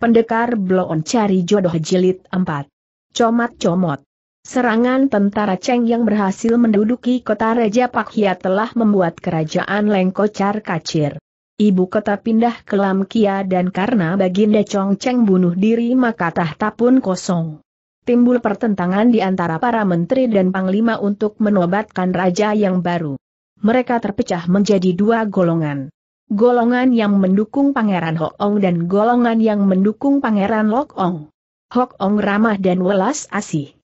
Pendekar Bloon cari jodoh jilid 4. Comat-comot. Serangan tentara Cheng yang berhasil menduduki kota Reja Pakhia telah membuat kerajaan Lengkocar kacir. Ibu kota pindah ke Lamkia dan karena Baginda Chong Cheng bunuh diri maka tahta pun kosong. Timbul pertentangan di antara para menteri dan panglima untuk menobatkan raja yang baru. Mereka terpecah menjadi dua golongan golongan yang mendukung Pangeran Hoong dan golongan yang mendukung Pangeran Lok Ong. Hok Ong ramah dan welas asih.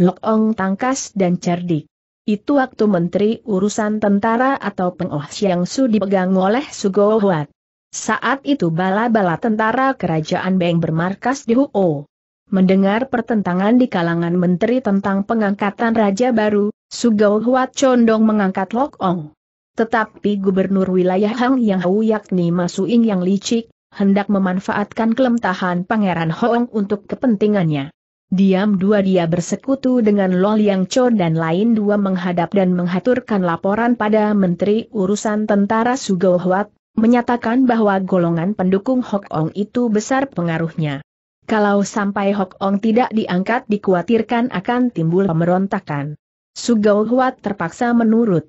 Lok Ong tangkas dan cerdik. Itu waktu Menteri Urusan Tentara atau Pengoh Siang Su dipegang oleh Sugo Huat. Saat itu bala-bala tentara kerajaan Beng bermarkas di Huo. Mendengar pertentangan di kalangan menteri tentang pengangkatan raja baru, Sugo Huat condong mengangkat Lok Ong. Tetapi Gubernur wilayah Hang Yang Hou yakni Masuing Yang Licik, hendak memanfaatkan kelemtahan Pangeran Hong untuk kepentingannya. Diam dua dia bersekutu dengan Lo Yang Cho dan lain dua menghadap dan menghaturkan laporan pada Menteri Urusan Tentara Sugo Huat, menyatakan bahwa golongan pendukung Hok Ong itu besar pengaruhnya. Kalau sampai Hok Ong tidak diangkat dikhawatirkan akan timbul pemberontakan. Sugo Huat terpaksa menurut.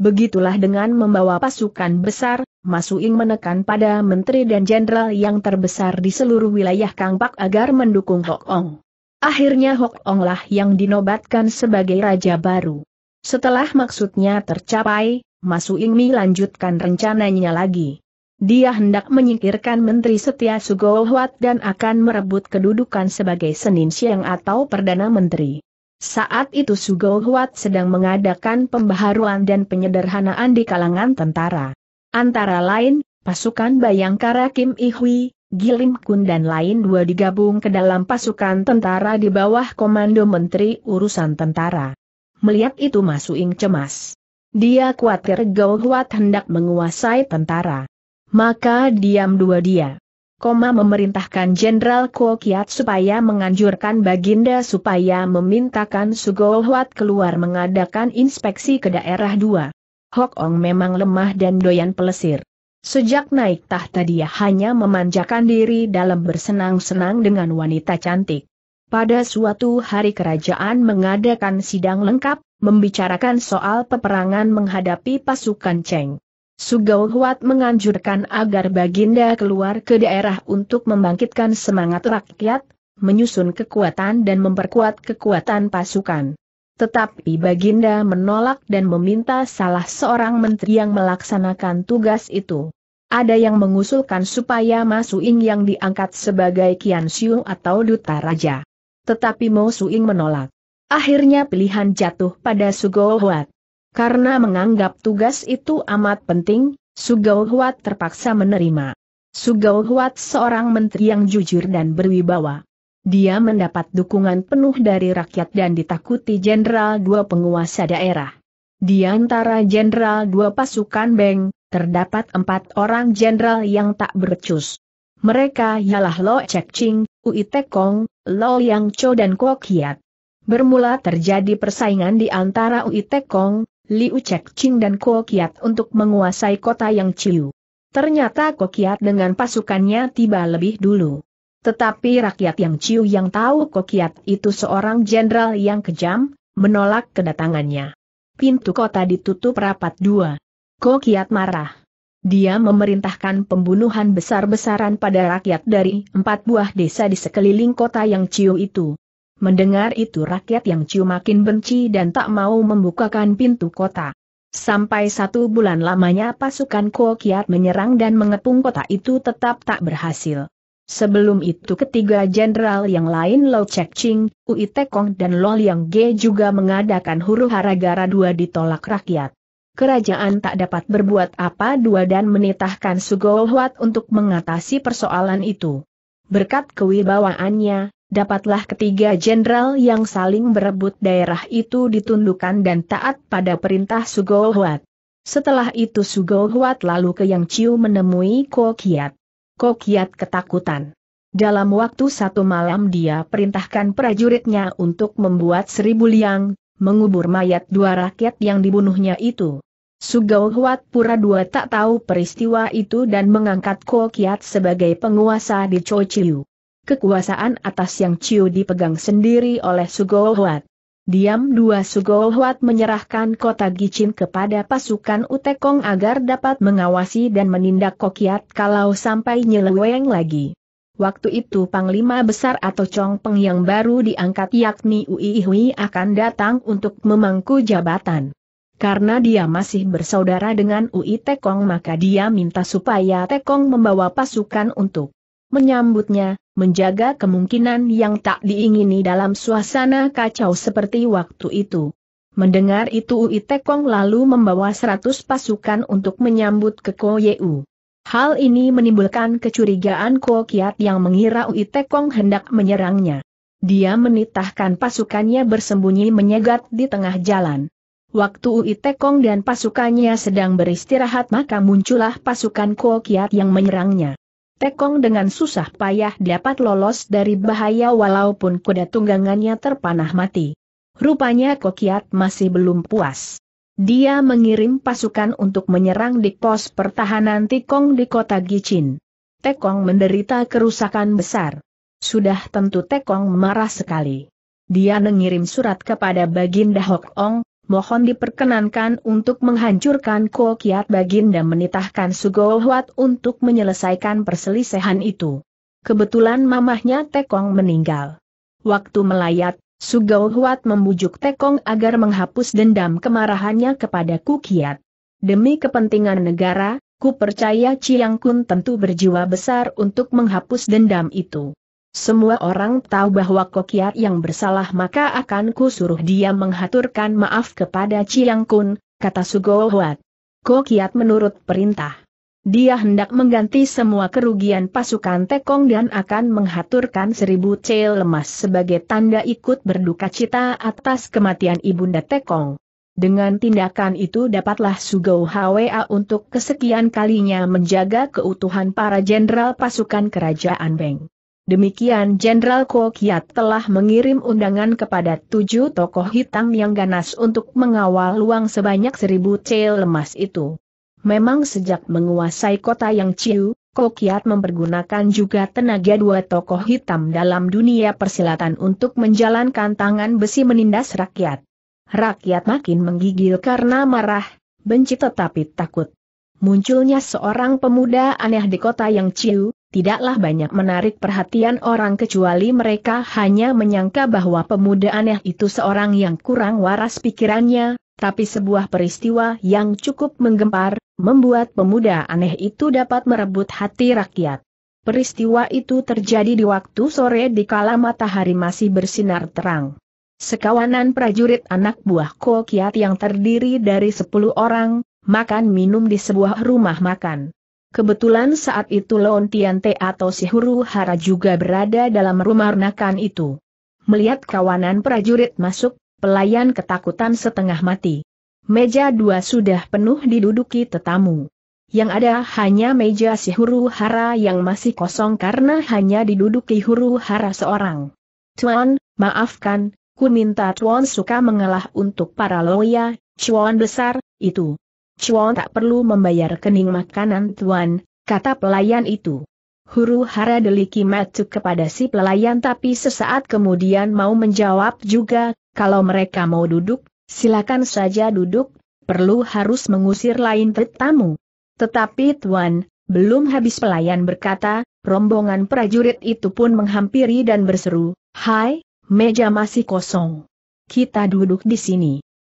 Begitulah dengan membawa pasukan besar, Masuing menekan pada menteri dan jenderal yang terbesar di seluruh wilayah Kangpak agar mendukung Hok Ong. Akhirnya Hok Ong lah yang dinobatkan sebagai raja baru. Setelah maksudnya tercapai, Masuing Mi lanjutkan rencananya lagi. Dia hendak menyingkirkan Menteri Setia Sugowat dan akan merebut kedudukan sebagai Senin Siang atau Perdana Menteri. Saat itu Sugo Huat sedang mengadakan pembaharuan dan penyederhanaan di kalangan tentara. Antara lain, pasukan Bayangkara Kim Ihui, Gilim Kun dan lain dua digabung ke dalam pasukan tentara di bawah komando Menteri Urusan Tentara. Melihat itu Ing cemas. Dia khawatir Gohuat hendak menguasai tentara. Maka diam dua dia. Koma memerintahkan Jenderal Kiat supaya menganjurkan Baginda supaya memintakan Sugohwat keluar mengadakan inspeksi ke daerah dua. Hok Ong memang lemah dan doyan pelesir. Sejak naik tahta dia hanya memanjakan diri dalam bersenang-senang dengan wanita cantik. Pada suatu hari kerajaan mengadakan sidang lengkap, membicarakan soal peperangan menghadapi pasukan Cheng. Sugau Huat menganjurkan agar Baginda keluar ke daerah untuk membangkitkan semangat rakyat, menyusun kekuatan dan memperkuat kekuatan pasukan. Tetapi Baginda menolak dan meminta salah seorang menteri yang melaksanakan tugas itu. Ada yang mengusulkan supaya Masuing yang diangkat sebagai Kian Siu atau Duta Raja. Tetapi Masuing menolak. Akhirnya pilihan jatuh pada Sugau Huat. Karena menganggap tugas itu amat penting, Sugau Huat terpaksa menerima. Sugau Huat seorang menteri yang jujur dan berwibawa. Dia mendapat dukungan penuh dari rakyat dan ditakuti jenderal dua penguasa daerah. Di antara jenderal dua pasukan Beng, terdapat empat orang jenderal yang tak bercus. Mereka ialah Lo Chek Ching, Ui Tekong, Lo Yang Cho dan Kok Hiat. Bermula terjadi persaingan di antara Ui Tekong, Liu Chek Ching dan Kuo Kiat untuk menguasai kota yang Ciu. Ternyata Kuo Kiat dengan pasukannya tiba lebih dulu. Tetapi rakyat yang Ciu yang tahu Kuo Kiat itu seorang jenderal yang kejam, menolak kedatangannya. Pintu kota ditutup rapat dua. Kuo Kiat marah. Dia memerintahkan pembunuhan besar-besaran pada rakyat dari empat buah desa di sekeliling kota yang Ciu itu. Mendengar itu rakyat yang cuma makin benci dan tak mau membukakan pintu kota. Sampai satu bulan lamanya pasukan Kokiat menyerang dan mengepung kota itu tetap tak berhasil. Sebelum itu ketiga jenderal yang lain Lo Chek Ching, Ui Tekong dan Lo Liang Ge juga mengadakan huru hara gara dua ditolak rakyat. Kerajaan tak dapat berbuat apa dua dan menitahkan Sugohwat untuk mengatasi persoalan itu. Berkat kewibawaannya, dapatlah ketiga jenderal yang saling berebut daerah itu ditundukkan dan taat pada perintah Sugohuat. Setelah itu Sugohuat lalu ke Yang Chiu menemui Kokiat. Kokiat ketakutan. Dalam waktu satu malam dia perintahkan prajuritnya untuk membuat seribu liang, mengubur mayat dua rakyat yang dibunuhnya itu. Sugohuat Pura Dua tak tahu peristiwa itu dan mengangkat Kokiat sebagai penguasa di Chochiu kekuasaan atas yang Chiu dipegang sendiri oleh Sugohwat. Diam dua Sugohuat menyerahkan kota Gicin kepada pasukan Utekong agar dapat mengawasi dan menindak kokiat kalau sampai nyeleweng lagi. Waktu itu Panglima Besar atau Chong Peng yang baru diangkat yakni Uihui akan datang untuk memangku jabatan. Karena dia masih bersaudara dengan Ui Tekong maka dia minta supaya Tekong membawa pasukan untuk menyambutnya, menjaga kemungkinan yang tak diingini dalam suasana kacau seperti waktu itu. Mendengar itu Ui Tekong lalu membawa seratus pasukan untuk menyambut ke Ko Yeu. Hal ini menimbulkan kecurigaan Ko Kiat yang mengira Ui Tekong hendak menyerangnya. Dia menitahkan pasukannya bersembunyi menyegat di tengah jalan. Waktu Ui Tekong dan pasukannya sedang beristirahat maka muncullah pasukan Ko Kiat yang menyerangnya. Tekong dengan susah payah dapat lolos dari bahaya walaupun kuda tunggangannya terpanah mati. Rupanya Kokiat masih belum puas. Dia mengirim pasukan untuk menyerang di pos pertahanan Tekong di kota Gichin. Tekong menderita kerusakan besar. Sudah tentu Tekong marah sekali. Dia mengirim surat kepada Baginda Hok Ong, mohon diperkenankan untuk menghancurkan Kokiat Baginda menitahkan Sugohwat untuk menyelesaikan perselisihan itu. Kebetulan mamahnya Tekong meninggal. Waktu melayat, Sugohwat membujuk Tekong agar menghapus dendam kemarahannya kepada Kukiat. Demi kepentingan negara, ku percaya Chiang Kun tentu berjiwa besar untuk menghapus dendam itu. Semua orang tahu bahwa Kokia yang bersalah maka akan kusuruh dia menghaturkan maaf kepada Chiang Kun, kata Sugohwat. Kokiat menurut perintah. Dia hendak mengganti semua kerugian pasukan Tekong dan akan menghaturkan seribu cel lemas sebagai tanda ikut berduka cita atas kematian Ibunda Tekong. Dengan tindakan itu dapatlah Sugou Hwa untuk kesekian kalinya menjaga keutuhan para jenderal pasukan kerajaan Beng. Demikian Jenderal Kokiat telah mengirim undangan kepada tujuh tokoh hitam yang ganas untuk mengawal luang sebanyak seribu cel lemas itu. Memang sejak menguasai kota yang Ciu, Kokiat mempergunakan juga tenaga dua tokoh hitam dalam dunia persilatan untuk menjalankan tangan besi menindas rakyat. Rakyat makin menggigil karena marah, benci tetapi takut. Munculnya seorang pemuda aneh di kota yang Ciu, tidaklah banyak menarik perhatian orang kecuali mereka hanya menyangka bahwa pemuda aneh itu seorang yang kurang waras pikirannya, tapi sebuah peristiwa yang cukup menggempar, membuat pemuda aneh itu dapat merebut hati rakyat. Peristiwa itu terjadi di waktu sore di kala matahari masih bersinar terang. Sekawanan prajurit anak buah Kokiat yang terdiri dari 10 orang, makan minum di sebuah rumah makan. Kebetulan saat itu Lon Tiante atau si Huru Hara juga berada dalam rumah renakan itu. Melihat kawanan prajurit masuk, pelayan ketakutan setengah mati. Meja dua sudah penuh diduduki tetamu. Yang ada hanya meja si Huru Hara yang masih kosong karena hanya diduduki Huru Hara seorang. Tuan, maafkan, ku minta Tuan suka mengalah untuk para loya, Cuan besar, itu. Cuan tak perlu membayar kening makanan tuan, kata pelayan itu. Huru hara deliki matuk kepada si pelayan tapi sesaat kemudian mau menjawab juga, kalau mereka mau duduk, silakan saja duduk, perlu harus mengusir lain tetamu. Tetapi tuan, belum habis pelayan berkata, rombongan prajurit itu pun menghampiri dan berseru, Hai, meja masih kosong. Kita duduk di sini.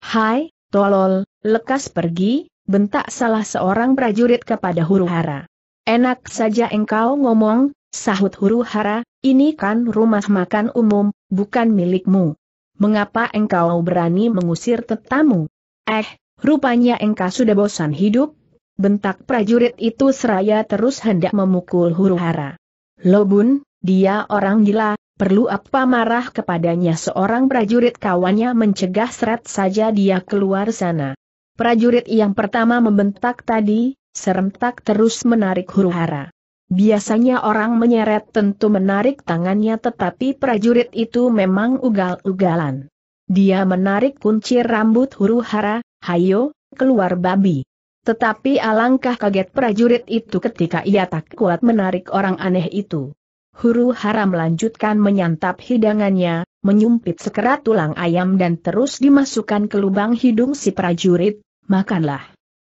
Hai, tolol, Lekas pergi, bentak salah seorang prajurit kepada huru hara. Enak saja engkau ngomong, sahut huru hara, ini kan rumah makan umum, bukan milikmu. Mengapa engkau berani mengusir tetamu? Eh, rupanya engkau sudah bosan hidup, bentak prajurit itu seraya terus hendak memukul huru hara. Lobun, dia orang gila, perlu apa marah kepadanya seorang prajurit kawannya mencegah seret saja dia keluar sana. Prajurit yang pertama membentak tadi, serentak terus menarik huru-hara. Biasanya orang menyeret tentu menarik tangannya tetapi prajurit itu memang ugal-ugalan. Dia menarik kunci rambut huru-hara, hayo, keluar babi. Tetapi alangkah kaget prajurit itu ketika ia tak kuat menarik orang aneh itu. Huru-hara melanjutkan menyantap hidangannya, menyumpit sekerat tulang ayam dan terus dimasukkan ke lubang hidung si prajurit, makanlah.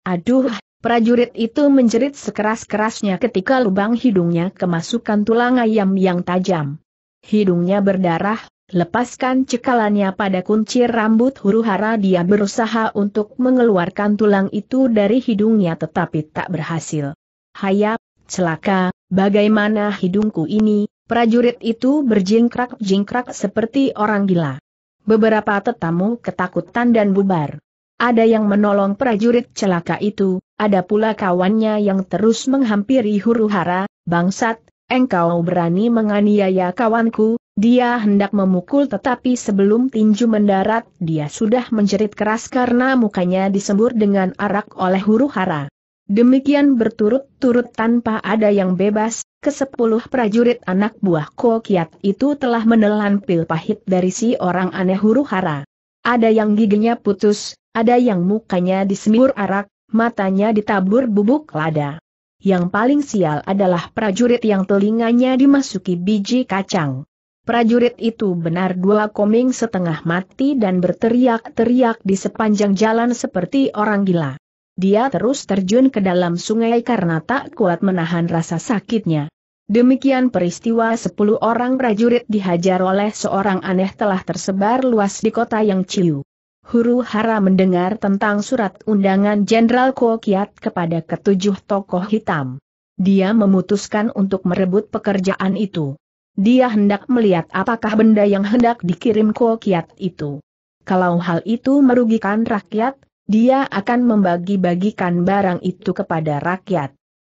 Aduh, prajurit itu menjerit sekeras-kerasnya ketika lubang hidungnya kemasukan tulang ayam yang tajam. Hidungnya berdarah, lepaskan cekalannya pada kuncir rambut huru-hara dia berusaha untuk mengeluarkan tulang itu dari hidungnya tetapi tak berhasil. Hayap, celaka, bagaimana hidungku ini, Prajurit itu berjingkrak-jingkrak seperti orang gila. Beberapa tetamu ketakutan dan bubar. Ada yang menolong prajurit celaka itu, ada pula kawannya yang terus menghampiri huru-hara, bangsat, engkau berani menganiaya kawanku, dia hendak memukul tetapi sebelum tinju mendarat dia sudah menjerit keras karena mukanya disembur dengan arak oleh huru-hara. Demikian berturut-turut tanpa ada yang bebas, Kesepuluh prajurit anak buah Kokiat itu telah menelan pil pahit dari si orang aneh huru hara. Ada yang giginya putus, ada yang mukanya disemur arak, matanya ditabur bubuk lada. Yang paling sial adalah prajurit yang telinganya dimasuki biji kacang. Prajurit itu benar dua koming setengah mati dan berteriak-teriak di sepanjang jalan seperti orang gila. Dia terus terjun ke dalam sungai karena tak kuat menahan rasa sakitnya. Demikian peristiwa 10 orang prajurit dihajar oleh seorang aneh telah tersebar luas di kota yang ciu. Huru hara mendengar tentang surat undangan Jenderal Kiat kepada ketujuh tokoh hitam. Dia memutuskan untuk merebut pekerjaan itu. Dia hendak melihat apakah benda yang hendak dikirim Kiat itu. Kalau hal itu merugikan rakyat, dia akan membagi-bagikan barang itu kepada rakyat.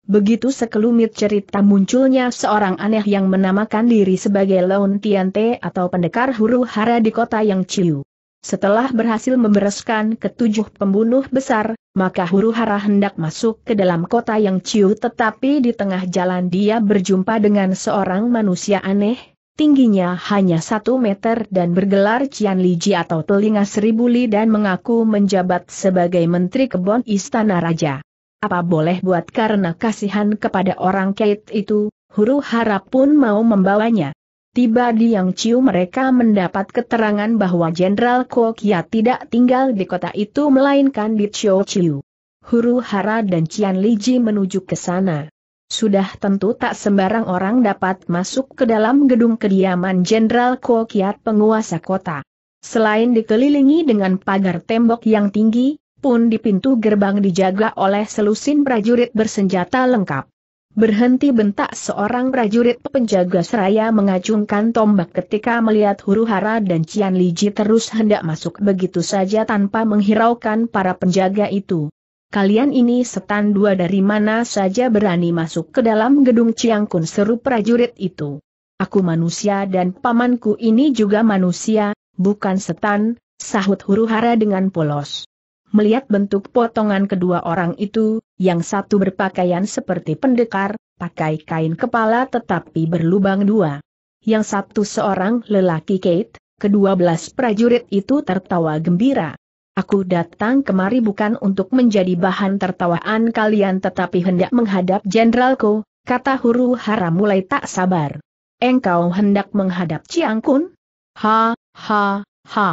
Begitu sekelumit cerita munculnya seorang aneh yang menamakan diri sebagai Laun Tiante atau pendekar huru hara di kota yang ciu. Setelah berhasil membereskan ketujuh pembunuh besar, maka huru hara hendak masuk ke dalam kota yang ciu tetapi di tengah jalan dia berjumpa dengan seorang manusia aneh, tingginya hanya satu meter dan bergelar Cian Liji atau telinga seribu li dan mengaku menjabat sebagai Menteri Kebon Istana Raja. Apa boleh buat karena kasihan kepada orang Kate itu, huru harap pun mau membawanya. Tiba di Yang Ciu mereka mendapat keterangan bahwa Jenderal Kokia tidak tinggal di kota itu melainkan di Chiu Chiu. Huru hara dan Cian Liji menuju ke sana. Sudah tentu tak sembarang orang dapat masuk ke dalam gedung kediaman Jenderal Kokiat penguasa kota. Selain dikelilingi dengan pagar tembok yang tinggi, pun di pintu gerbang dijaga oleh selusin prajurit bersenjata lengkap. Berhenti bentak seorang prajurit penjaga seraya mengacungkan tombak ketika melihat huru hara dan Cian Liji terus hendak masuk begitu saja tanpa menghiraukan para penjaga itu kalian ini setan dua dari mana saja berani masuk ke dalam gedung Ciangkun seru prajurit itu. Aku manusia dan pamanku ini juga manusia, bukan setan, sahut huru-hara dengan polos. Melihat bentuk potongan kedua orang itu, yang satu berpakaian seperti pendekar, pakai kain kepala tetapi berlubang dua. Yang satu seorang lelaki Kate, kedua belas prajurit itu tertawa gembira. Aku datang kemari bukan untuk menjadi bahan tertawaan kalian tetapi hendak menghadap jenderalku, kata huru hara mulai tak sabar. Engkau hendak menghadap Ciangkun? Ha, ha, ha.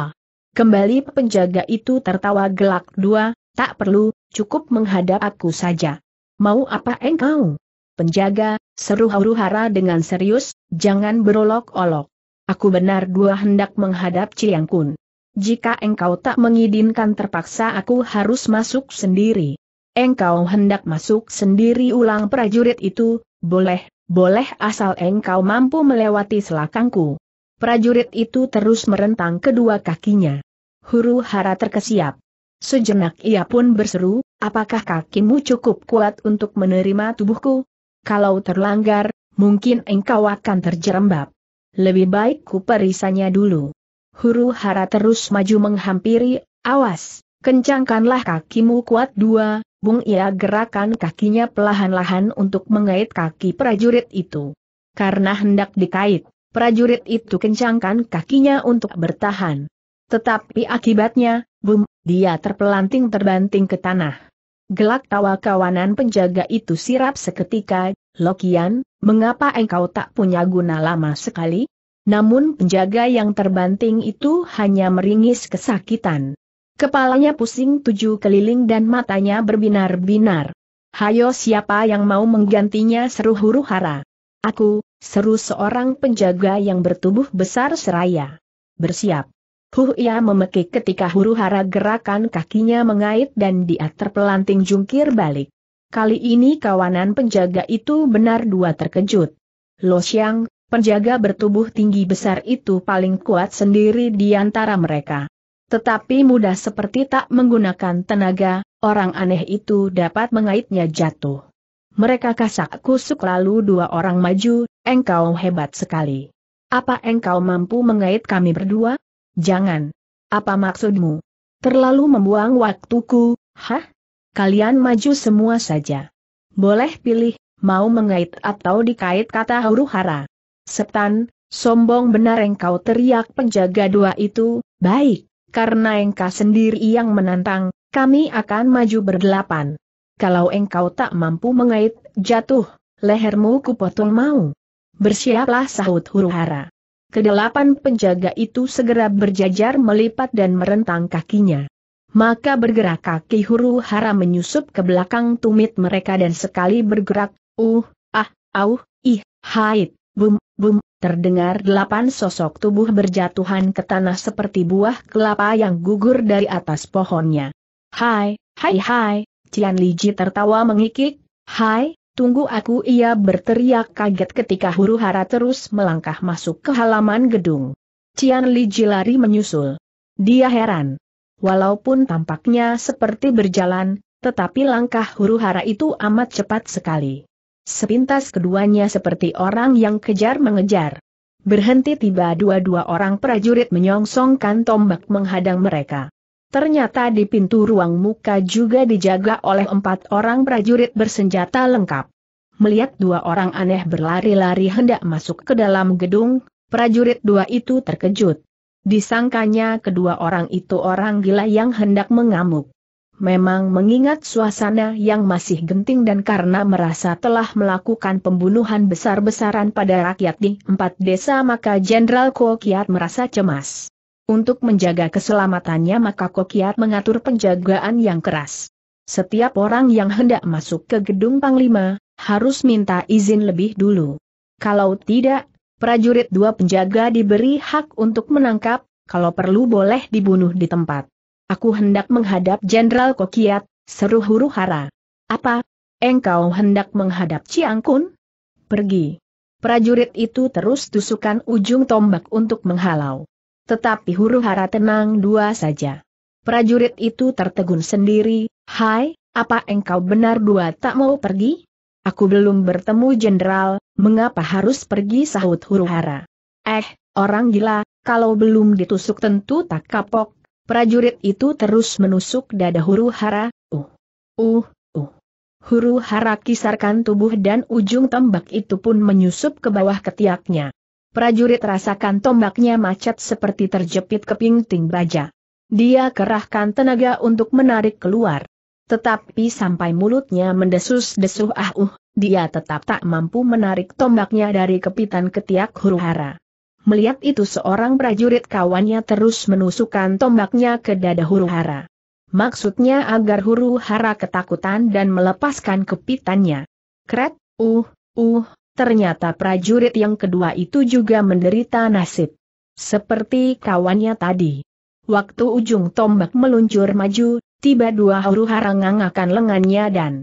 Kembali penjaga itu tertawa gelak dua, tak perlu, cukup menghadap aku saja. Mau apa engkau? Penjaga, seru huru hara dengan serius, jangan berolok-olok. Aku benar dua hendak menghadap Ciangkun jika engkau tak mengizinkan, terpaksa aku harus masuk sendiri. Engkau hendak masuk sendiri ulang prajurit itu, boleh, boleh asal engkau mampu melewati selakangku. Prajurit itu terus merentang kedua kakinya. Huru hara terkesiap. Sejenak ia pun berseru, apakah kakimu cukup kuat untuk menerima tubuhku? Kalau terlanggar, mungkin engkau akan terjerembab. Lebih baik ku perisanya dulu huru hara terus maju menghampiri, awas, kencangkanlah kakimu kuat dua, Bung Ia gerakan kakinya pelahan-lahan untuk mengait kaki prajurit itu. Karena hendak dikait, prajurit itu kencangkan kakinya untuk bertahan. Tetapi akibatnya, bum, dia terpelanting terbanting ke tanah. Gelak tawa kawanan penjaga itu sirap seketika, Lokian, mengapa engkau tak punya guna lama sekali? Namun penjaga yang terbanting itu hanya meringis kesakitan. Kepalanya pusing tujuh keliling dan matanya berbinar-binar. Hayo siapa yang mau menggantinya seru huru hara. Aku, seru seorang penjaga yang bertubuh besar seraya. Bersiap. Huh ia memekik ketika huru hara gerakan kakinya mengait dan dia terpelanting jungkir balik. Kali ini kawanan penjaga itu benar dua terkejut. Lo Xiang, penjaga bertubuh tinggi besar itu paling kuat sendiri di antara mereka. Tetapi mudah seperti tak menggunakan tenaga, orang aneh itu dapat mengaitnya jatuh. Mereka kasak kusuk lalu dua orang maju, engkau hebat sekali. Apa engkau mampu mengait kami berdua? Jangan. Apa maksudmu? Terlalu membuang waktuku, hah? Kalian maju semua saja. Boleh pilih, mau mengait atau dikait kata huru hara. Setan, sombong benar engkau teriak penjaga dua itu, baik, karena engkau sendiri yang menantang, kami akan maju berdelapan. Kalau engkau tak mampu mengait, jatuh, lehermu kupotong mau. Bersiaplah sahut huru-hara. Kedelapan penjaga itu segera berjajar melipat dan merentang kakinya. Maka bergerak kaki huru-hara menyusup ke belakang tumit mereka dan sekali bergerak, uh, ah, au, ih, haid bum, bum, terdengar delapan sosok tubuh berjatuhan ke tanah seperti buah kelapa yang gugur dari atas pohonnya. Hai, hai hai, Cian Liji tertawa mengikik, hai, tunggu aku ia berteriak kaget ketika huru hara terus melangkah masuk ke halaman gedung. Cian Liji lari menyusul. Dia heran. Walaupun tampaknya seperti berjalan, tetapi langkah huru hara itu amat cepat sekali. Sepintas keduanya seperti orang yang kejar mengejar. Berhenti tiba dua-dua orang prajurit menyongsongkan tombak menghadang mereka. Ternyata di pintu ruang muka juga dijaga oleh empat orang prajurit bersenjata lengkap. Melihat dua orang aneh berlari-lari hendak masuk ke dalam gedung, prajurit dua itu terkejut. Disangkanya kedua orang itu orang gila yang hendak mengamuk. Memang mengingat suasana yang masih genting dan karena merasa telah melakukan pembunuhan besar-besaran pada rakyat di empat desa maka Jenderal Kokiat merasa cemas. Untuk menjaga keselamatannya maka Kokiat mengatur penjagaan yang keras. Setiap orang yang hendak masuk ke gedung Panglima, harus minta izin lebih dulu. Kalau tidak, prajurit dua penjaga diberi hak untuk menangkap, kalau perlu boleh dibunuh di tempat. Aku hendak menghadap Jenderal Kokiat, seru huru hara. Apa? Engkau hendak menghadap Kun? Pergi. Prajurit itu terus tusukan ujung tombak untuk menghalau. Tetapi huru hara tenang dua saja. Prajurit itu tertegun sendiri, Hai, apa engkau benar dua tak mau pergi? Aku belum bertemu jenderal, mengapa harus pergi sahut huru hara? Eh, orang gila, kalau belum ditusuk tentu tak kapok, Prajurit itu terus menusuk dada huru hara, uh, uh, uh. Huru hara kisarkan tubuh dan ujung tombak itu pun menyusup ke bawah ketiaknya. Prajurit rasakan tombaknya macet seperti terjepit keping ting baja. Dia kerahkan tenaga untuk menarik keluar. Tetapi sampai mulutnya mendesus-desuh ah uh, dia tetap tak mampu menarik tombaknya dari kepitan ketiak huru hara. Melihat itu seorang prajurit kawannya terus menusukkan tombaknya ke dada huru hara. Maksudnya agar huru hara ketakutan dan melepaskan kepitannya. Kret, uh, uh, ternyata prajurit yang kedua itu juga menderita nasib. Seperti kawannya tadi. Waktu ujung tombak meluncur maju, tiba dua huru hara ngangakan lengannya dan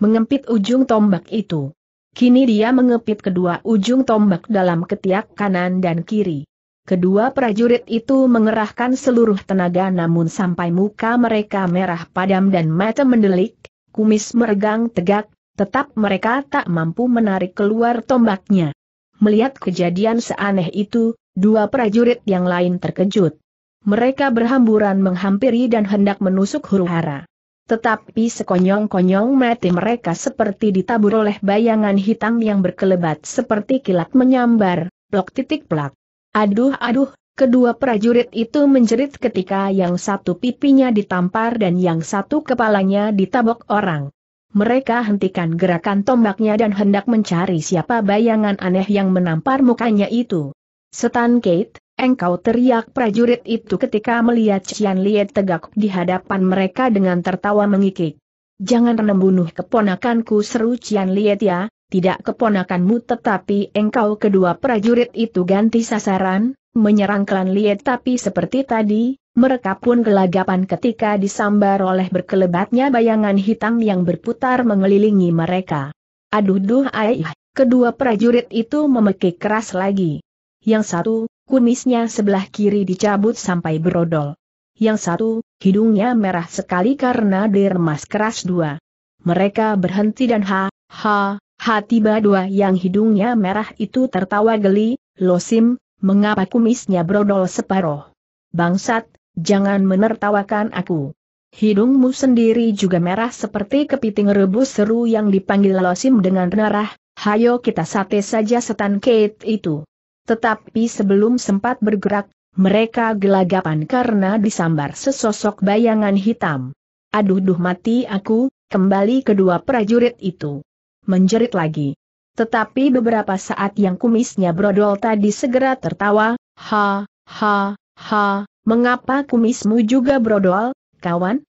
mengempit ujung tombak itu. Kini dia mengepit kedua ujung tombak dalam ketiak kanan dan kiri. Kedua prajurit itu mengerahkan seluruh tenaga namun sampai muka mereka merah padam dan mata mendelik, kumis meregang tegak, tetap mereka tak mampu menarik keluar tombaknya. Melihat kejadian seaneh itu, dua prajurit yang lain terkejut. Mereka berhamburan menghampiri dan hendak menusuk huru hara. Tetapi sekonyong-konyong mati mereka seperti ditabur oleh bayangan hitam yang berkelebat seperti kilat menyambar, blok titik plak. Aduh aduh, kedua prajurit itu menjerit ketika yang satu pipinya ditampar dan yang satu kepalanya ditabok orang. Mereka hentikan gerakan tombaknya dan hendak mencari siapa bayangan aneh yang menampar mukanya itu. Setan Kate, Engkau teriak prajurit itu ketika melihat Cian Liet tegak di hadapan mereka dengan tertawa mengikik. Jangan membunuh keponakanku seru Cian Liet ya, tidak keponakanmu tetapi engkau kedua prajurit itu ganti sasaran, menyerang klan Liet tapi seperti tadi, mereka pun gelagapan ketika disambar oleh berkelebatnya bayangan hitam yang berputar mengelilingi mereka. Aduh duh ayah, kedua prajurit itu memekik keras lagi. Yang satu, kumisnya sebelah kiri dicabut sampai berodol. Yang satu, hidungnya merah sekali karena diremas keras dua. Mereka berhenti dan ha, ha, ha tiba dua yang hidungnya merah itu tertawa geli, Losim, mengapa kumisnya berodol separoh? Bangsat, jangan menertawakan aku. Hidungmu sendiri juga merah seperti kepiting rebus seru yang dipanggil Losim dengan nerah. hayo kita sate saja setan Kate itu. Tetapi sebelum sempat bergerak, mereka gelagapan karena disambar sesosok bayangan hitam. Aduh duh mati aku, kembali kedua prajurit itu. Menjerit lagi. Tetapi beberapa saat yang kumisnya brodol tadi segera tertawa, ha, ha, ha, mengapa kumismu juga brodol, kawan?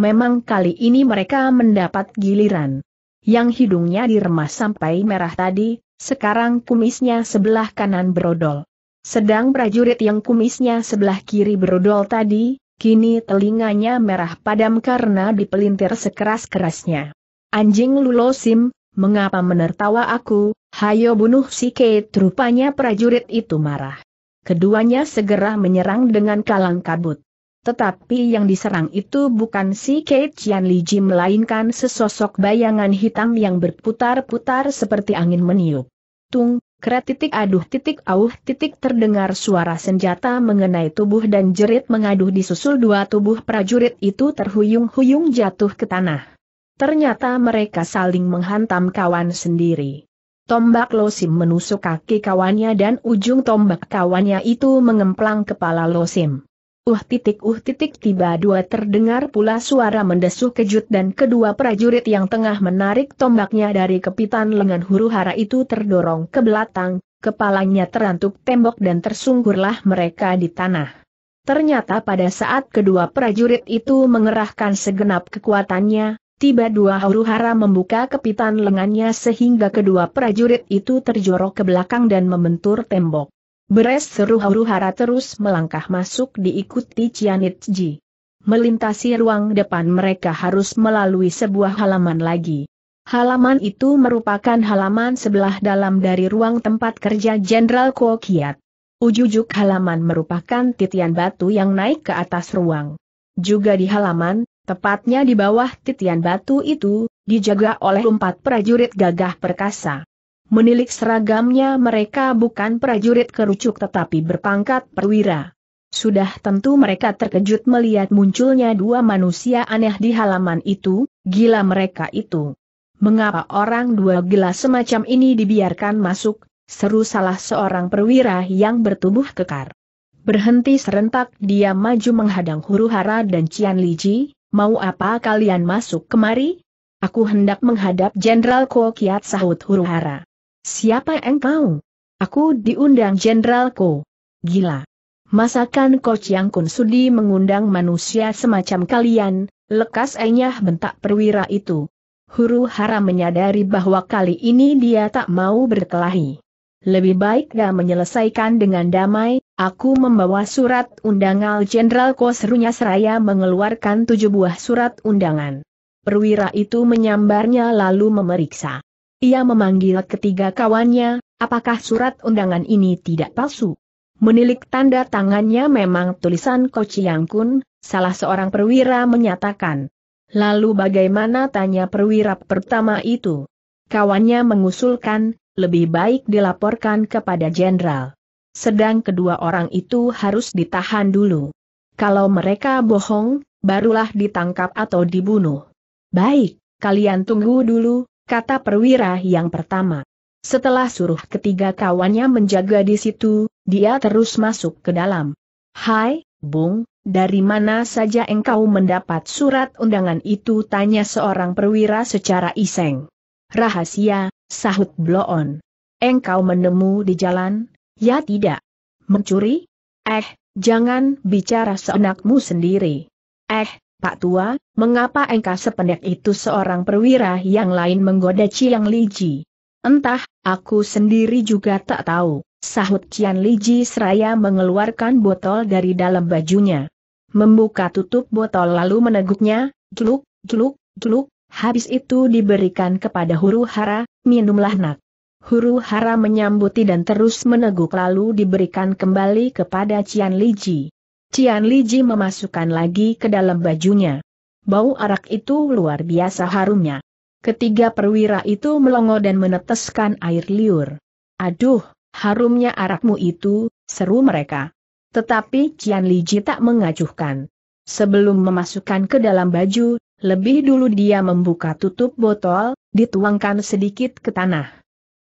Memang kali ini mereka mendapat giliran. Yang hidungnya diremas sampai merah tadi, sekarang kumisnya sebelah kanan berodol. Sedang prajurit yang kumisnya sebelah kiri berodol tadi, kini telinganya merah padam karena dipelintir sekeras-kerasnya. Anjing lulosim, mengapa menertawa aku, hayo bunuh si Kate rupanya prajurit itu marah. Keduanya segera menyerang dengan kalang kabut. Tetapi yang diserang itu bukan si Kate Chian Li Ji melainkan sesosok bayangan hitam yang berputar-putar seperti angin meniup. Tung, kret titik aduh titik auh titik terdengar suara senjata mengenai tubuh dan jerit mengaduh disusul dua tubuh prajurit itu terhuyung-huyung jatuh ke tanah. Ternyata mereka saling menghantam kawan sendiri. Tombak Losim menusuk kaki kawannya dan ujung tombak kawannya itu mengemplang kepala Losim. Uh titik uh titik tiba dua terdengar pula suara mendesuh kejut dan kedua prajurit yang tengah menarik tombaknya dari kepitan lengan huru hara itu terdorong ke belakang, kepalanya terantuk tembok dan tersungkurlah mereka di tanah. Ternyata pada saat kedua prajurit itu mengerahkan segenap kekuatannya, tiba dua huru hara membuka kepitan lengannya sehingga kedua prajurit itu terjorok ke belakang dan membentur tembok. Beres seru huru-hara terus melangkah masuk diikuti Cianit Ji. Melintasi ruang depan mereka harus melalui sebuah halaman lagi. Halaman itu merupakan halaman sebelah dalam dari ruang tempat kerja Jenderal Kokiat. Ujujuk halaman merupakan titian batu yang naik ke atas ruang. Juga di halaman, tepatnya di bawah titian batu itu, dijaga oleh empat prajurit gagah perkasa. Menilik seragamnya mereka bukan prajurit kerucuk tetapi berpangkat perwira. Sudah tentu mereka terkejut melihat munculnya dua manusia aneh di halaman itu, gila mereka itu. Mengapa orang dua gila semacam ini dibiarkan masuk, seru salah seorang perwira yang bertubuh kekar. Berhenti serentak dia maju menghadang huru hara dan Cian Liji, mau apa kalian masuk kemari? Aku hendak menghadap Jenderal Ko Kiat sahut huru hara. Siapa engkau? Aku diundang jenderalku. Gila. Masakan Coach Yang Kun Sudi mengundang manusia semacam kalian, lekas enyah bentak perwira itu. Huru hara menyadari bahwa kali ini dia tak mau berkelahi. Lebih baik dia menyelesaikan dengan damai, aku membawa surat undangan Jenderal Ko serunya seraya mengeluarkan tujuh buah surat undangan. Perwira itu menyambarnya lalu memeriksa. Ia memanggil ketiga kawannya, apakah surat undangan ini tidak palsu? Menilik tanda tangannya memang tulisan Ko Chiang Kun, salah seorang perwira menyatakan. Lalu bagaimana tanya perwira pertama itu? Kawannya mengusulkan, lebih baik dilaporkan kepada jenderal. Sedang kedua orang itu harus ditahan dulu. Kalau mereka bohong, barulah ditangkap atau dibunuh. Baik, kalian tunggu dulu, kata perwira yang pertama. Setelah suruh ketiga kawannya menjaga di situ, dia terus masuk ke dalam. Hai, Bung, dari mana saja engkau mendapat surat undangan itu? Tanya seorang perwira secara iseng. Rahasia, sahut Bloon. Engkau menemu di jalan? Ya tidak. Mencuri? Eh, jangan bicara seenakmu sendiri. Eh, Pak Tua, mengapa engkau sependek itu seorang perwira yang lain menggoda Chiang Ji? Entah, aku sendiri juga tak tahu, sahut Chiang Ji seraya mengeluarkan botol dari dalam bajunya. Membuka tutup botol lalu meneguknya, jeluk, jeluk, jeluk, habis itu diberikan kepada huru hara, minumlah nak. Huru hara menyambuti dan terus meneguk lalu diberikan kembali kepada Cian Ji. Cian Liji memasukkan lagi ke dalam bajunya. Bau arak itu luar biasa harumnya. Ketiga perwira itu melongo dan meneteskan air liur. Aduh, harumnya arakmu itu, seru mereka. Tetapi Cian Liji tak mengacuhkan. Sebelum memasukkan ke dalam baju, lebih dulu dia membuka tutup botol, dituangkan sedikit ke tanah.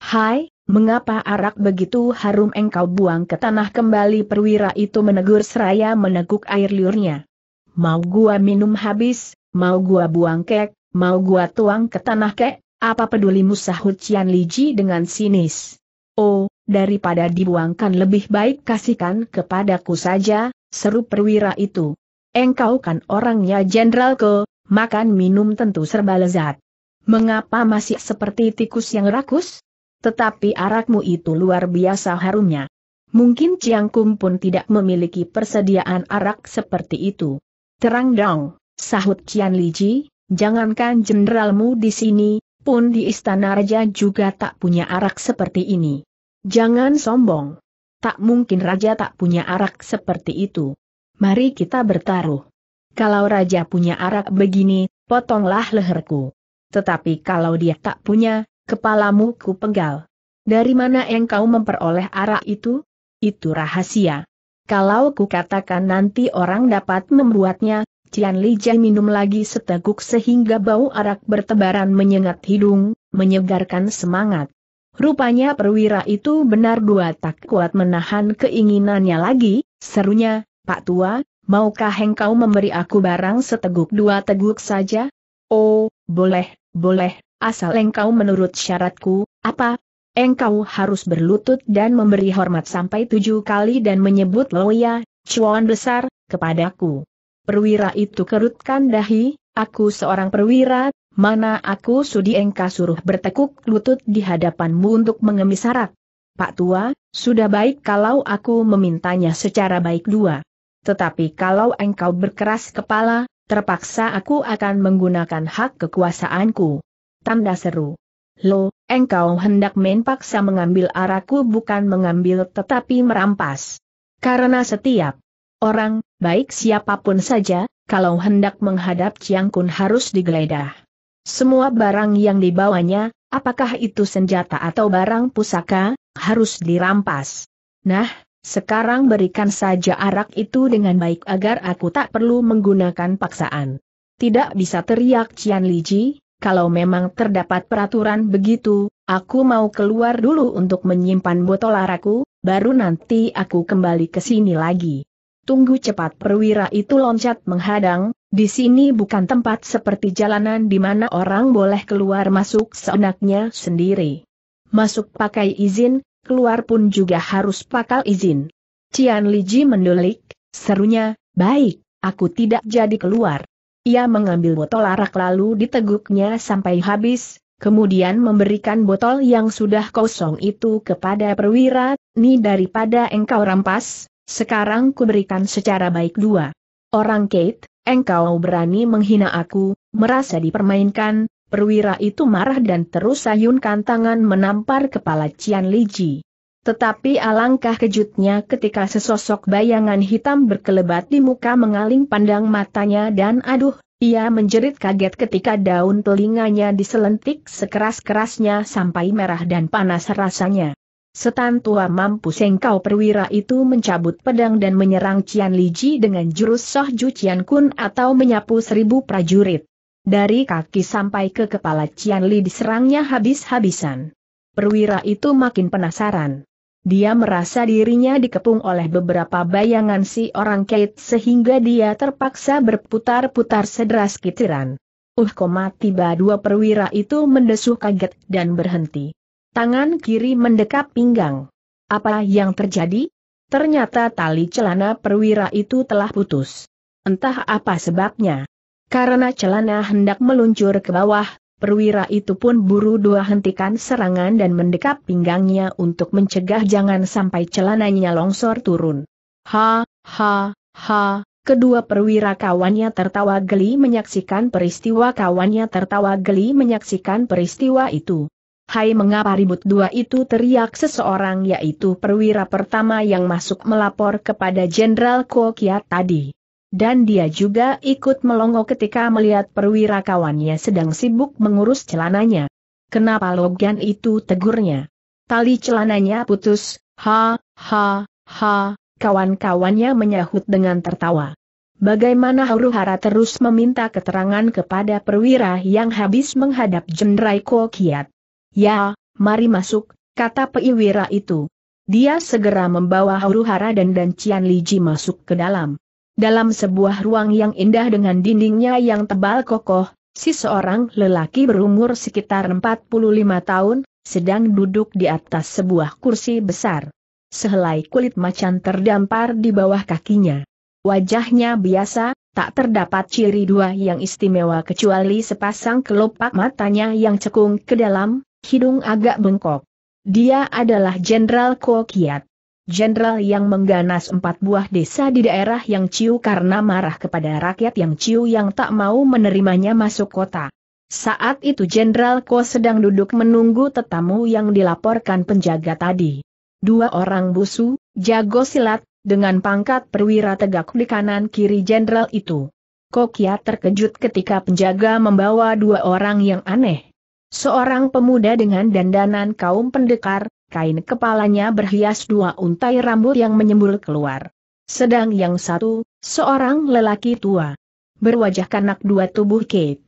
Hai, Mengapa arak begitu harum engkau buang ke tanah kembali perwira itu menegur seraya meneguk air liurnya. Mau gua minum habis, mau gua buang kek, mau gua tuang ke tanah kek, apa pedulimu sahut Cian Liji dengan sinis. Oh, daripada dibuangkan lebih baik kasihkan kepadaku saja, seru perwira itu. Engkau kan orangnya jenderal ke, makan minum tentu serba lezat. Mengapa masih seperti tikus yang rakus? Tetapi arakmu itu luar biasa harumnya. Mungkin Chiang Kum pun tidak memiliki persediaan arak seperti itu. Terang dong, sahut Chian Ji, jangankan jenderalmu di sini, pun di istana raja juga tak punya arak seperti ini. Jangan sombong. Tak mungkin raja tak punya arak seperti itu. Mari kita bertaruh. Kalau raja punya arak begini, potonglah leherku. Tetapi kalau dia tak punya, kepalamu ku penggal. Dari mana engkau memperoleh arak itu? Itu rahasia. Kalau ku katakan nanti orang dapat membuatnya, Cian Li Jai minum lagi seteguk sehingga bau arak bertebaran menyengat hidung, menyegarkan semangat. Rupanya perwira itu benar dua tak kuat menahan keinginannya lagi, serunya, Pak Tua, maukah engkau memberi aku barang seteguk dua teguk saja? Oh, boleh, boleh, asal engkau menurut syaratku, apa? Engkau harus berlutut dan memberi hormat sampai tujuh kali dan menyebut Loya, cuan besar, kepadaku. Perwira itu kerutkan dahi, aku seorang perwira, mana aku sudi engkau suruh bertekuk lutut di hadapanmu untuk mengemis syarat. Pak Tua, sudah baik kalau aku memintanya secara baik dua. Tetapi kalau engkau berkeras kepala, terpaksa aku akan menggunakan hak kekuasaanku. Tanda seru. Lo, engkau hendak main paksa mengambil araku bukan mengambil tetapi merampas. Karena setiap orang, baik siapapun saja, kalau hendak menghadap Chiang Kun harus digeledah. Semua barang yang dibawanya, apakah itu senjata atau barang pusaka, harus dirampas. Nah, sekarang berikan saja arak itu dengan baik agar aku tak perlu menggunakan paksaan. Tidak bisa teriak Cian Liji, kalau memang terdapat peraturan begitu, aku mau keluar dulu untuk menyimpan botol araku, baru nanti aku kembali ke sini lagi. Tunggu cepat perwira itu loncat menghadang, di sini bukan tempat seperti jalanan di mana orang boleh keluar masuk seenaknya sendiri. Masuk pakai izin, keluar pun juga harus pakai izin. Cian Liji mendulik, serunya, baik, aku tidak jadi keluar. Ia mengambil botol arak lalu diteguknya sampai habis, kemudian memberikan botol yang sudah kosong itu kepada perwira, ni daripada engkau rampas, sekarang kuberikan secara baik dua. Orang Kate, engkau berani menghina aku, merasa dipermainkan, perwira itu marah dan terus sayunkan tangan menampar kepala Cian Liji. Tetapi alangkah kejutnya ketika sesosok bayangan hitam berkelebat di muka mengaling pandang matanya dan aduh, ia menjerit kaget ketika daun telinganya diselentik sekeras-kerasnya sampai merah dan panas rasanya. Setan tua mampu sengkau perwira itu mencabut pedang dan menyerang Cian Liji dengan jurus Soh Ju Cian Kun atau menyapu seribu prajurit. Dari kaki sampai ke kepala Cian Li diserangnya habis-habisan. Perwira itu makin penasaran. Dia merasa dirinya dikepung oleh beberapa bayangan si orang Kate sehingga dia terpaksa berputar-putar sederas kitiran. Uh koma tiba dua perwira itu mendesuh kaget dan berhenti. Tangan kiri mendekap pinggang. Apa yang terjadi? Ternyata tali celana perwira itu telah putus. Entah apa sebabnya. Karena celana hendak meluncur ke bawah, Perwira itu pun buru dua hentikan serangan dan mendekap pinggangnya untuk mencegah jangan sampai celananya longsor turun. Ha, ha, ha, kedua perwira kawannya tertawa geli menyaksikan peristiwa kawannya tertawa geli menyaksikan peristiwa itu. Hai mengapa ribut dua itu teriak seseorang yaitu perwira pertama yang masuk melapor kepada Jenderal Kokia tadi. Dan dia juga ikut melongo ketika melihat perwira kawannya sedang sibuk mengurus celananya. Kenapa Logan itu tegurnya? Tali celananya putus, ha, ha, ha, kawan-kawannya menyahut dengan tertawa. Bagaimana Haruhara terus meminta keterangan kepada perwira yang habis menghadap Jenderal Kokiat. Ya, mari masuk, kata perwira itu. Dia segera membawa Haruhara dan dan Cian Liji masuk ke dalam dalam sebuah ruang yang indah dengan dindingnya yang tebal kokoh, si seorang lelaki berumur sekitar 45 tahun, sedang duduk di atas sebuah kursi besar. Sehelai kulit macan terdampar di bawah kakinya. Wajahnya biasa, tak terdapat ciri dua yang istimewa kecuali sepasang kelopak matanya yang cekung ke dalam, hidung agak bengkok. Dia adalah Jenderal Kokiat jenderal yang mengganas empat buah desa di daerah yang Ciu karena marah kepada rakyat yang Ciu yang tak mau menerimanya masuk kota. Saat itu Jenderal Ko sedang duduk menunggu tetamu yang dilaporkan penjaga tadi. Dua orang busu, jago silat, dengan pangkat perwira tegak di kanan kiri jenderal itu. Kokia terkejut ketika penjaga membawa dua orang yang aneh. Seorang pemuda dengan dandanan kaum pendekar, kain kepalanya berhias dua untai rambut yang menyembul keluar. Sedang yang satu, seorang lelaki tua. Berwajah kanak dua tubuh Kate.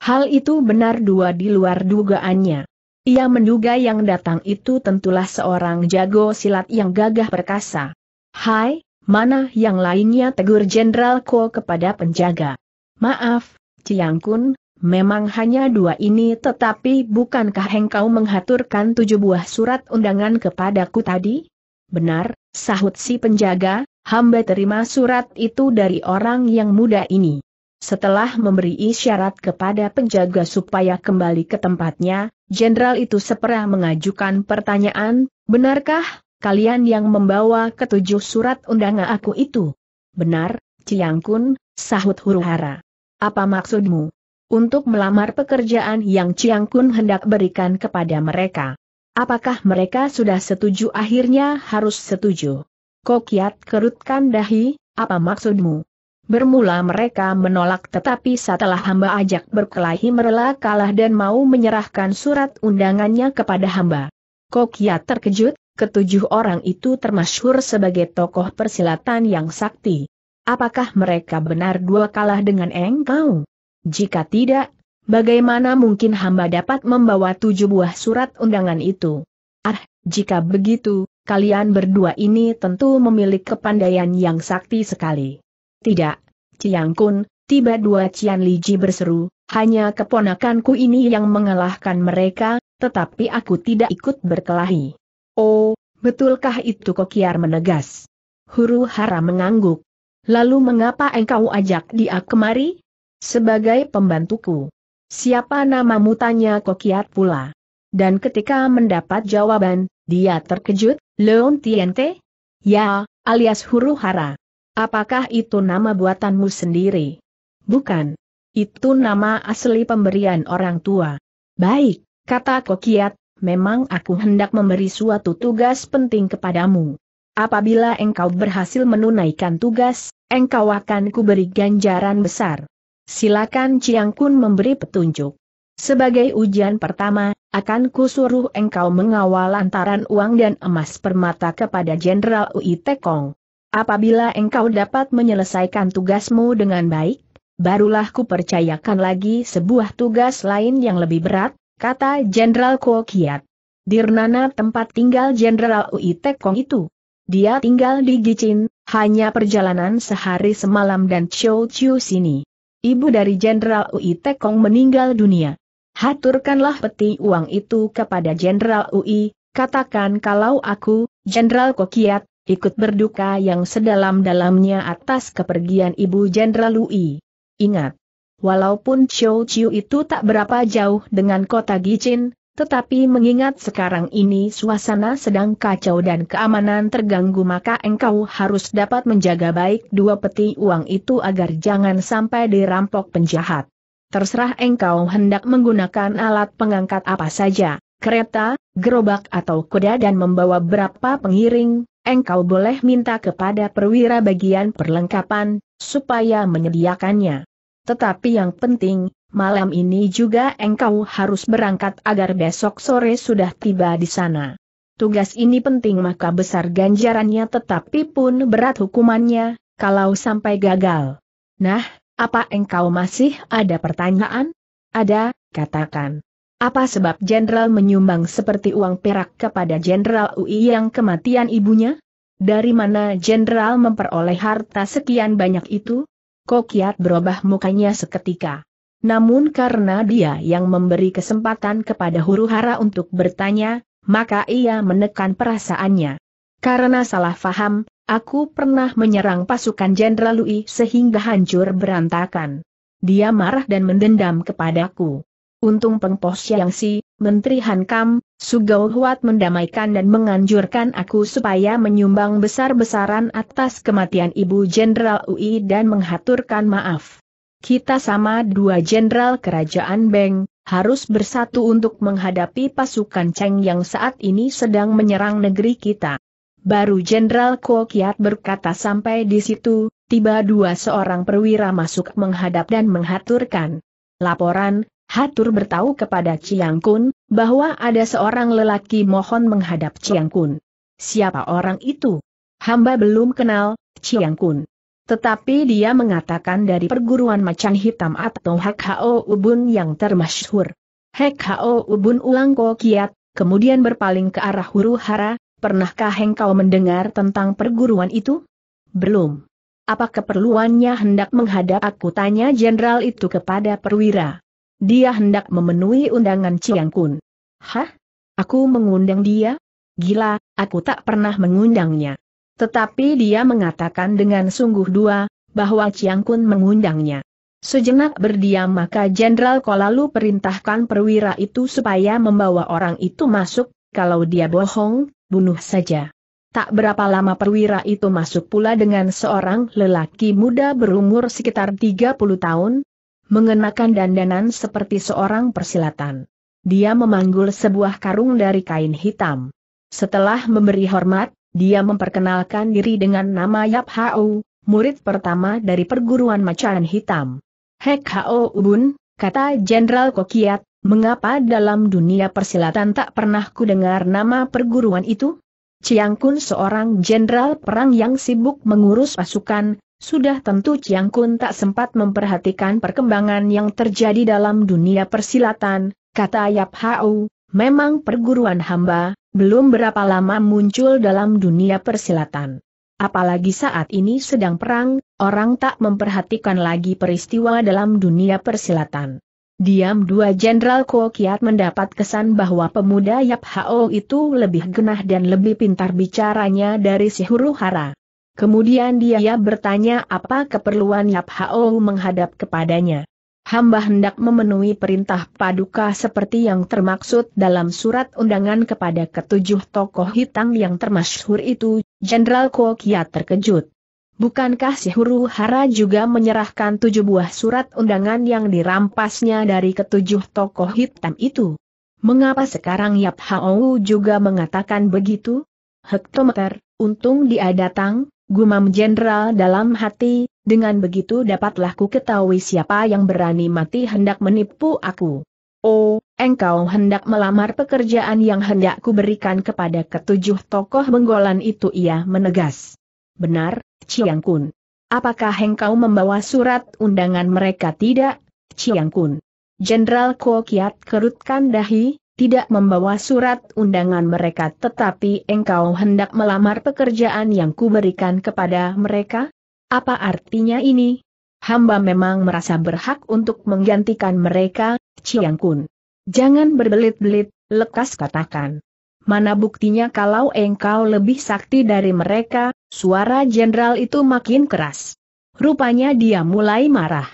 Hal itu benar dua di luar dugaannya. Ia menduga yang datang itu tentulah seorang jago silat yang gagah perkasa. Hai, mana yang lainnya tegur Jenderal Ko kepada penjaga. Maaf, Ciang Kun, Memang hanya dua ini tetapi bukankah engkau menghaturkan tujuh buah surat undangan kepadaku tadi? Benar, sahut si penjaga, hamba terima surat itu dari orang yang muda ini. Setelah memberi isyarat kepada penjaga supaya kembali ke tempatnya, jenderal itu sepera mengajukan pertanyaan, benarkah kalian yang membawa ketujuh surat undangan aku itu? Benar, Ciangkun, sahut huru hara. Apa maksudmu? untuk melamar pekerjaan yang Chiang Kun hendak berikan kepada mereka. Apakah mereka sudah setuju akhirnya harus setuju? Kokiat kerutkan dahi, apa maksudmu? Bermula mereka menolak tetapi setelah hamba ajak berkelahi merela kalah dan mau menyerahkan surat undangannya kepada hamba. Kokiat terkejut, ketujuh orang itu termasyhur sebagai tokoh persilatan yang sakti. Apakah mereka benar dua kalah dengan engkau? Jika tidak, bagaimana mungkin hamba dapat membawa tujuh buah surat undangan itu? Ah, jika begitu, kalian berdua ini tentu memiliki kepandaian yang sakti sekali. Tidak, Ciang Kun, tiba dua Cian Li Ji berseru, hanya keponakanku ini yang mengalahkan mereka, tetapi aku tidak ikut berkelahi. Oh, betulkah itu Kokiar menegas? Huru Hara mengangguk. Lalu mengapa engkau ajak dia kemari? sebagai pembantuku. Siapa namamu tanya Kokiat pula. Dan ketika mendapat jawaban, dia terkejut, Leon Tiente? Ya, alias huru hara. Apakah itu nama buatanmu sendiri? Bukan. Itu nama asli pemberian orang tua. Baik, kata Kokiat, memang aku hendak memberi suatu tugas penting kepadamu. Apabila engkau berhasil menunaikan tugas, engkau akan kuberi ganjaran besar. Silakan Ciang Kun memberi petunjuk. Sebagai ujian pertama, akan kusuruh engkau mengawal antaran uang dan emas permata kepada Jenderal Ui Tekong. Apabila engkau dapat menyelesaikan tugasmu dengan baik, barulah ku percayakan lagi sebuah tugas lain yang lebih berat, kata Jenderal Kiat. Dirnana tempat tinggal Jenderal Ui Tekong itu. Dia tinggal di Gicin, hanya perjalanan sehari semalam dan Chou Chiu sini ibu dari Jenderal UI Tekong meninggal dunia. Haturkanlah peti uang itu kepada Jenderal UI, katakan kalau aku, Jenderal Kokiat, ikut berduka yang sedalam-dalamnya atas kepergian ibu Jenderal UI. Ingat, walaupun Chou Chiu itu tak berapa jauh dengan kota Gichin. Tetapi mengingat sekarang ini suasana sedang kacau dan keamanan terganggu maka engkau harus dapat menjaga baik dua peti uang itu agar jangan sampai dirampok penjahat. Terserah engkau hendak menggunakan alat pengangkat apa saja, kereta, gerobak atau kuda dan membawa berapa pengiring, engkau boleh minta kepada perwira bagian perlengkapan, supaya menyediakannya. Tetapi yang penting, malam ini juga engkau harus berangkat agar besok sore sudah tiba di sana. Tugas ini penting maka besar ganjarannya tetapi pun berat hukumannya, kalau sampai gagal. Nah, apa engkau masih ada pertanyaan? Ada, katakan. Apa sebab jenderal menyumbang seperti uang perak kepada jenderal UI yang kematian ibunya? Dari mana jenderal memperoleh harta sekian banyak itu? Kokiat berubah mukanya seketika. Namun karena dia yang memberi kesempatan kepada huru hara untuk bertanya, maka ia menekan perasaannya. Karena salah faham, aku pernah menyerang pasukan Jenderal Lui sehingga hancur berantakan. Dia marah dan mendendam kepadaku. Untung pengpos yang si, Menteri Hankam, Sugau Huat mendamaikan dan menganjurkan aku supaya menyumbang besar-besaran atas kematian Ibu Jenderal UI dan menghaturkan maaf. Kita sama dua jenderal kerajaan Beng, harus bersatu untuk menghadapi pasukan Cheng yang saat ini sedang menyerang negeri kita. Baru Jenderal Kiat berkata sampai di situ, tiba dua seorang perwira masuk menghadap dan menghaturkan. Laporan, Hatur bertahu kepada Chiang Kun, bahwa ada seorang lelaki mohon menghadap Chiang Kun. Siapa orang itu? Hamba belum kenal, Chiang Kun. Tetapi dia mengatakan dari perguruan macan hitam atau Hek Hao Ubun yang termasyhur. Hek Hao Ubun ulang kau kiat, kemudian berpaling ke arah huru hara, pernahkah engkau mendengar tentang perguruan itu? Belum. Apa keperluannya hendak menghadap aku tanya jenderal itu kepada perwira. Dia hendak memenuhi undangan Chiang Kun. Hah? Aku mengundang dia? Gila, aku tak pernah mengundangnya. Tetapi dia mengatakan dengan sungguh dua, bahwa Chiang Kun mengundangnya. Sejenak berdiam maka Jenderal Ko lalu perintahkan perwira itu supaya membawa orang itu masuk, kalau dia bohong, bunuh saja. Tak berapa lama perwira itu masuk pula dengan seorang lelaki muda berumur sekitar 30 tahun, mengenakan dandanan seperti seorang persilatan. Dia memanggul sebuah karung dari kain hitam. Setelah memberi hormat, dia memperkenalkan diri dengan nama Yap Hao, murid pertama dari perguruan macan hitam. Hek Hao Ubun, kata Jenderal Kokiat, mengapa dalam dunia persilatan tak pernah kudengar nama perguruan itu? Chiang Kun seorang jenderal perang yang sibuk mengurus pasukan, sudah tentu Chiang Kun tak sempat memperhatikan perkembangan yang terjadi dalam dunia persilatan, kata Yap Hau, memang perguruan hamba, belum berapa lama muncul dalam dunia persilatan. Apalagi saat ini sedang perang, orang tak memperhatikan lagi peristiwa dalam dunia persilatan. Diam dua Jenderal Kuo Kiat mendapat kesan bahwa pemuda Yap Hao itu lebih genah dan lebih pintar bicaranya dari si huru hara. Kemudian dia bertanya apa keperluan Yap Hao menghadap kepadanya. Hamba hendak memenuhi perintah paduka seperti yang termaksud dalam surat undangan kepada ketujuh tokoh hitam yang termasyhur itu, Jenderal Kia terkejut. Bukankah si Huru Hara juga menyerahkan tujuh buah surat undangan yang dirampasnya dari ketujuh tokoh hitam itu? Mengapa sekarang Yap Hao juga mengatakan begitu? Hektometer, untung dia datang, Gumam Jenderal dalam hati, dengan begitu dapatlah ku ketahui siapa yang berani mati hendak menipu aku. Oh, engkau hendak melamar pekerjaan yang hendak ku berikan kepada ketujuh tokoh benggolan itu ia menegas. Benar, Chiang Kun. Apakah engkau membawa surat undangan mereka tidak, Chiang Kun? Jenderal Kuo Kiat kerutkan dahi, tidak membawa surat undangan mereka tetapi engkau hendak melamar pekerjaan yang kuberikan kepada mereka? Apa artinya ini? Hamba memang merasa berhak untuk menggantikan mereka, Chiang Kun. Jangan berbelit-belit, lekas katakan. Mana buktinya kalau engkau lebih sakti dari mereka, suara jenderal itu makin keras. Rupanya dia mulai marah.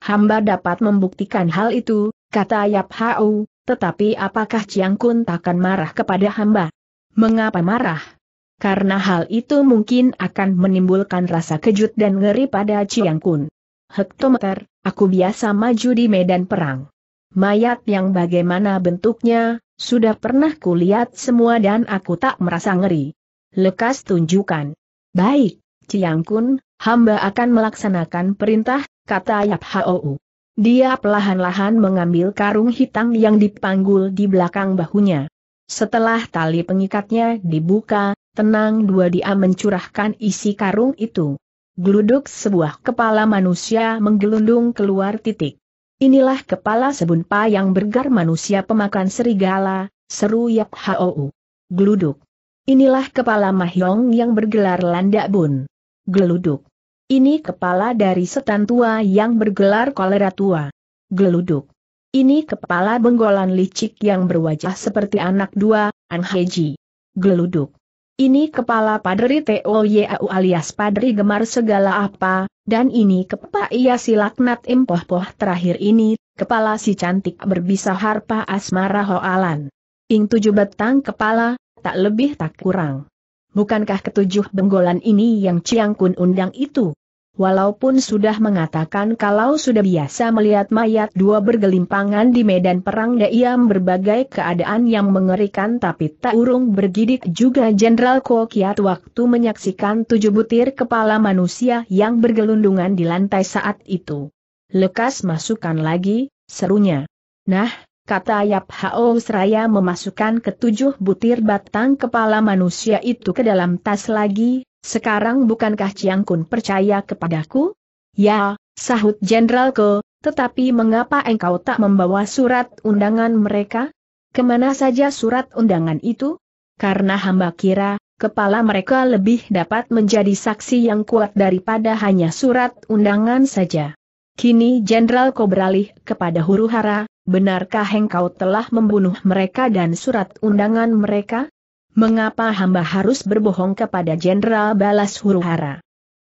Hamba dapat membuktikan hal itu, kata Yap Hau, tetapi apakah Chiang Kun takkan marah kepada hamba? Mengapa marah? Karena hal itu mungkin akan menimbulkan rasa kejut dan ngeri pada Chiang Kun. Hektometer, aku biasa maju di medan perang. Mayat yang bagaimana bentuknya, sudah pernah kulihat semua dan aku tak merasa ngeri. Lekas tunjukkan. Baik, Ciang Kun, hamba akan melaksanakan perintah, kata Yap Hou. Dia perlahan-lahan mengambil karung hitam yang dipanggul di belakang bahunya. Setelah tali pengikatnya dibuka, tenang dua dia mencurahkan isi karung itu. Gluduk sebuah kepala manusia menggelundung keluar titik. Inilah kepala sebunpa yang bergar manusia pemakan serigala, seru Yap Hou. Gluduk. Inilah kepala mahyong yang bergelar landak bun. Gluduk. Ini kepala dari setan tua yang bergelar kolera tua. Geluduk. Ini kepala benggolan licik yang berwajah seperti anak dua, Anheji. Geluduk. Ini kepala padri T.O.Y.A.U. alias padri gemar segala apa, dan ini kepala ia si laknat impoh-poh terakhir ini, kepala si cantik berbisa harpa asmara hoalan. Ing tujuh batang kepala, tak lebih tak kurang. Bukankah ketujuh benggolan ini yang Ciang Kun undang itu? Walaupun sudah mengatakan kalau sudah biasa melihat mayat dua bergelimpangan di medan perang daiam berbagai keadaan yang mengerikan tapi tak urung bergidik juga Jenderal Kiat waktu menyaksikan tujuh butir kepala manusia yang bergelundungan di lantai saat itu. Lekas masukkan lagi, serunya. Nah, kata Yap Hao seraya memasukkan ketujuh butir batang kepala manusia itu ke dalam tas lagi, sekarang bukankah Chiang Kun percaya kepadaku? Ya, sahut Jenderal Ko, tetapi mengapa engkau tak membawa surat undangan mereka? Kemana saja surat undangan itu? Karena hamba kira, kepala mereka lebih dapat menjadi saksi yang kuat daripada hanya surat undangan saja. Kini Jenderal Ko beralih kepada huru hara, benarkah engkau telah membunuh mereka dan surat undangan mereka? Mengapa hamba harus berbohong kepada Jenderal Balas Huruhara?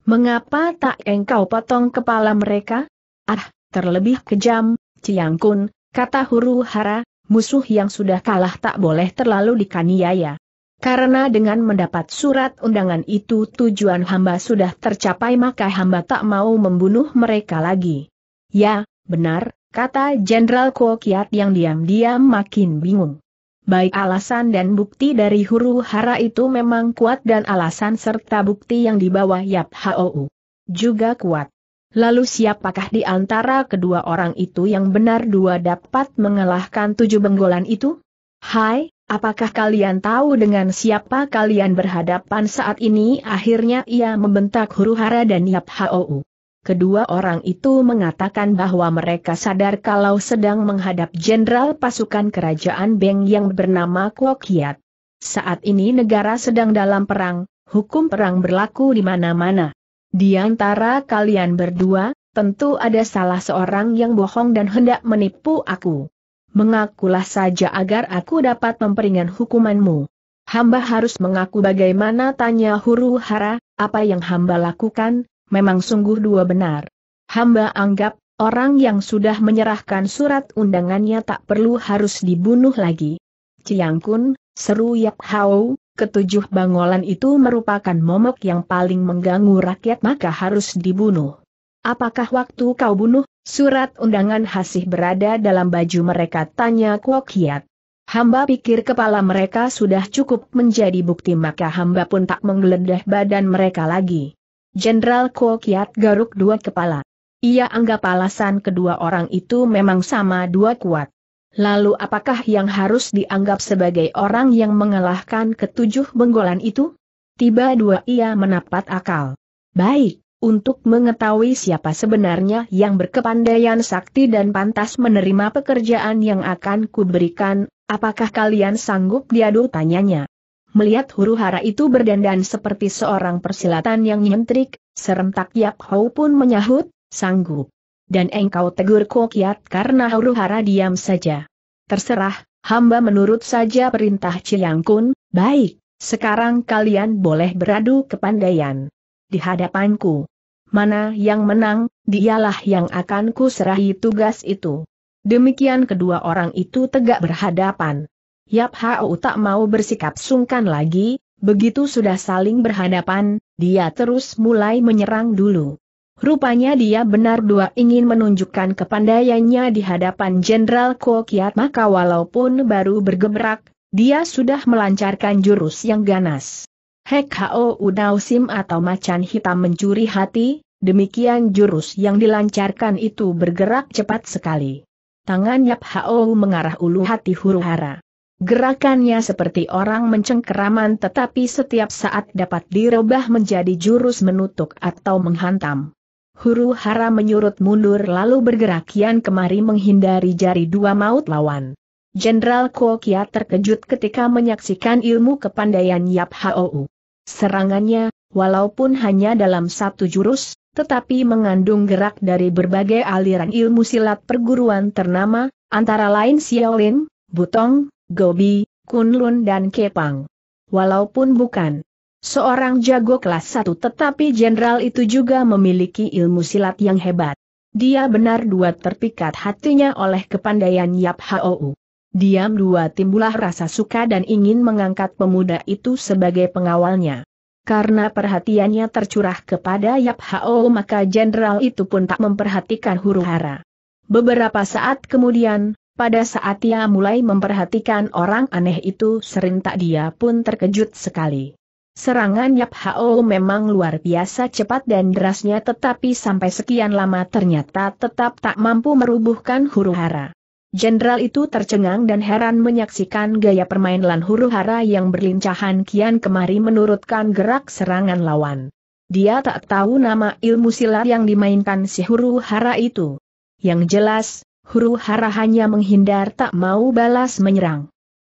Mengapa tak engkau potong kepala mereka? Ah, terlebih kejam, Ciang Kun, kata Huruhara, musuh yang sudah kalah tak boleh terlalu dikaniaya. Karena dengan mendapat surat undangan itu tujuan hamba sudah tercapai maka hamba tak mau membunuh mereka lagi. Ya, benar, kata Jenderal Kiat yang diam-diam makin bingung. Baik alasan dan bukti dari huru hara itu memang kuat dan alasan serta bukti yang dibawa Yap Hou juga kuat. Lalu siapakah di antara kedua orang itu yang benar dua dapat mengalahkan tujuh benggolan itu? Hai, apakah kalian tahu dengan siapa kalian berhadapan saat ini? Akhirnya ia membentak huru hara dan Yap Hou. Kedua orang itu mengatakan bahwa mereka sadar kalau sedang menghadap jenderal pasukan kerajaan Beng yang bernama Kokiat. Saat ini negara sedang dalam perang, hukum perang berlaku di mana-mana. Di antara kalian berdua, tentu ada salah seorang yang bohong dan hendak menipu aku. Mengakulah saja agar aku dapat memperingan hukumanmu. Hamba harus mengaku bagaimana tanya huru hara, apa yang hamba lakukan, memang sungguh dua benar. Hamba anggap, orang yang sudah menyerahkan surat undangannya tak perlu harus dibunuh lagi. Ciang Kun, seru Yap Hao, ketujuh bangolan itu merupakan momok yang paling mengganggu rakyat maka harus dibunuh. Apakah waktu kau bunuh, surat undangan hasih berada dalam baju mereka tanya Kuok Hiat. Hamba pikir kepala mereka sudah cukup menjadi bukti maka hamba pun tak menggeledah badan mereka lagi. Jenderal Kiat garuk dua kepala. Ia anggap alasan kedua orang itu memang sama dua kuat. Lalu apakah yang harus dianggap sebagai orang yang mengalahkan ketujuh benggolan itu? Tiba dua ia menapat akal. Baik, untuk mengetahui siapa sebenarnya yang berkepandaian sakti dan pantas menerima pekerjaan yang akan kuberikan, apakah kalian sanggup diadu tanyanya? melihat huru-hara itu berdandan seperti seorang persilatan yang nyentrik, serentak Yap Hou pun menyahut, sanggup. Dan engkau tegur Kokiat karena huru-hara diam saja. Terserah, hamba menurut saja perintah Ciliang Kun, baik, sekarang kalian boleh beradu kepandaian. Di hadapanku. Mana yang menang, dialah yang akan ku serahi tugas itu. Demikian kedua orang itu tegak berhadapan. Yap Hao tak mau bersikap sungkan lagi, begitu sudah saling berhadapan, dia terus mulai menyerang dulu. Rupanya dia benar dua ingin menunjukkan kepandaiannya di hadapan Jenderal Kokiat maka walaupun baru bergebrak, dia sudah melancarkan jurus yang ganas. Hek Hao Udao Sim atau macan hitam mencuri hati, demikian jurus yang dilancarkan itu bergerak cepat sekali. Tangan Yap Hao mengarah ulu hati huru hara. Gerakannya seperti orang mencengkeraman tetapi setiap saat dapat dirubah menjadi jurus menutup atau menghantam. Huru hara menyurut mundur lalu bergerak kian kemari menghindari jari dua maut lawan. Jenderal Kokia terkejut ketika menyaksikan ilmu kepandaian Yap Hou. Serangannya, walaupun hanya dalam satu jurus, tetapi mengandung gerak dari berbagai aliran ilmu silat perguruan ternama, antara lain Xiaolin, Butong, Gobi, Kunlun dan Kepang. Walaupun bukan seorang jago kelas satu, tetapi jenderal itu juga memiliki ilmu silat yang hebat. Dia benar dua terpikat hatinya oleh kepandaian Yap Hou. Diam dua timbulah rasa suka dan ingin mengangkat pemuda itu sebagai pengawalnya. Karena perhatiannya tercurah kepada Yap Hao maka jenderal itu pun tak memperhatikan huru hara. Beberapa saat kemudian, pada saat ia mulai memperhatikan orang aneh itu serentak dia pun terkejut sekali. Serangan Yap Hao memang luar biasa cepat dan derasnya tetapi sampai sekian lama ternyata tetap tak mampu merubuhkan huru hara. Jenderal itu tercengang dan heran menyaksikan gaya permainan huru hara yang berlincahan kian kemari menurutkan gerak serangan lawan. Dia tak tahu nama ilmu silat yang dimainkan si huru hara itu. Yang jelas, huru hara hanya menghindar tak mau balas menyerang.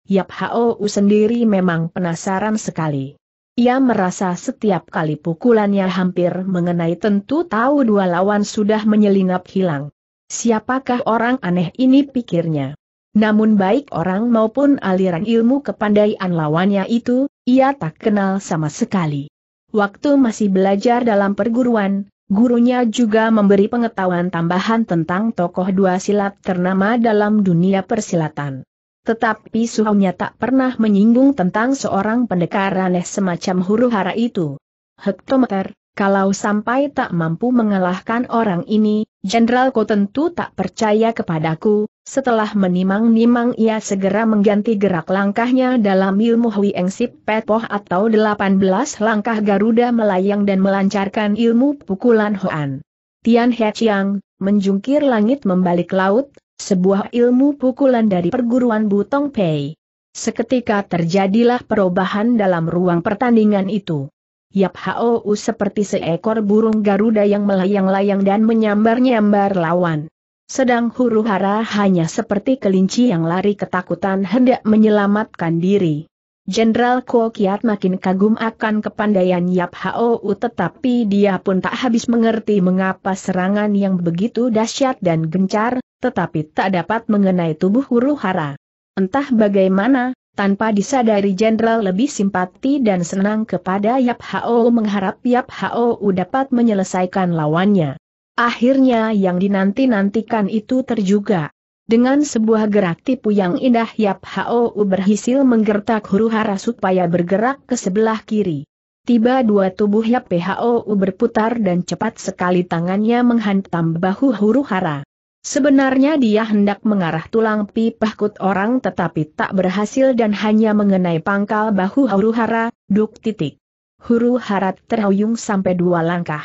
Yap Hao u sendiri memang penasaran sekali. Ia merasa setiap kali pukulannya hampir mengenai tentu tahu dua lawan sudah menyelinap hilang. Siapakah orang aneh ini pikirnya. Namun baik orang maupun aliran ilmu kepandaian lawannya itu, ia tak kenal sama sekali. Waktu masih belajar dalam perguruan, Gurunya juga memberi pengetahuan tambahan tentang tokoh dua silat ternama dalam dunia persilatan. Tetapi suhunya tak pernah menyinggung tentang seorang pendekar aneh semacam huru hara itu. Hektometer, kalau sampai tak mampu mengalahkan orang ini, Jenderal kau tentu tak percaya kepadaku, setelah menimang-nimang ia segera mengganti gerak langkahnya dalam ilmu Hui Engsip poh atau 18 langkah Garuda melayang dan melancarkan ilmu pukulan Hoan. Tian He Chiang, menjungkir langit membalik laut, sebuah ilmu pukulan dari perguruan Butong Pei. Seketika terjadilah perubahan dalam ruang pertandingan itu. Yap Hou seperti seekor burung Garuda yang melayang-layang dan menyambar-nyambar lawan. Sedang huru hara hanya seperti kelinci yang lari ketakutan hendak menyelamatkan diri. Jenderal Kuo Kiat makin kagum akan kepandaian Yap Hou tetapi dia pun tak habis mengerti mengapa serangan yang begitu dahsyat dan gencar, tetapi tak dapat mengenai tubuh huru hara. Entah bagaimana, tanpa disadari jenderal lebih simpati dan senang kepada Yap Hao mengharap Yap Hao dapat menyelesaikan lawannya. Akhirnya yang dinanti-nantikan itu terjuga. Dengan sebuah gerak tipu yang indah Yap Hao berhasil menggertak huru hara supaya bergerak ke sebelah kiri. Tiba dua tubuh Yap Hao berputar dan cepat sekali tangannya menghantam bahu huru hara. Sebenarnya dia hendak mengarah tulang pipah kut orang tetapi tak berhasil dan hanya mengenai pangkal bahu huru hara, duk titik. Huru hara terhuyung sampai dua langkah.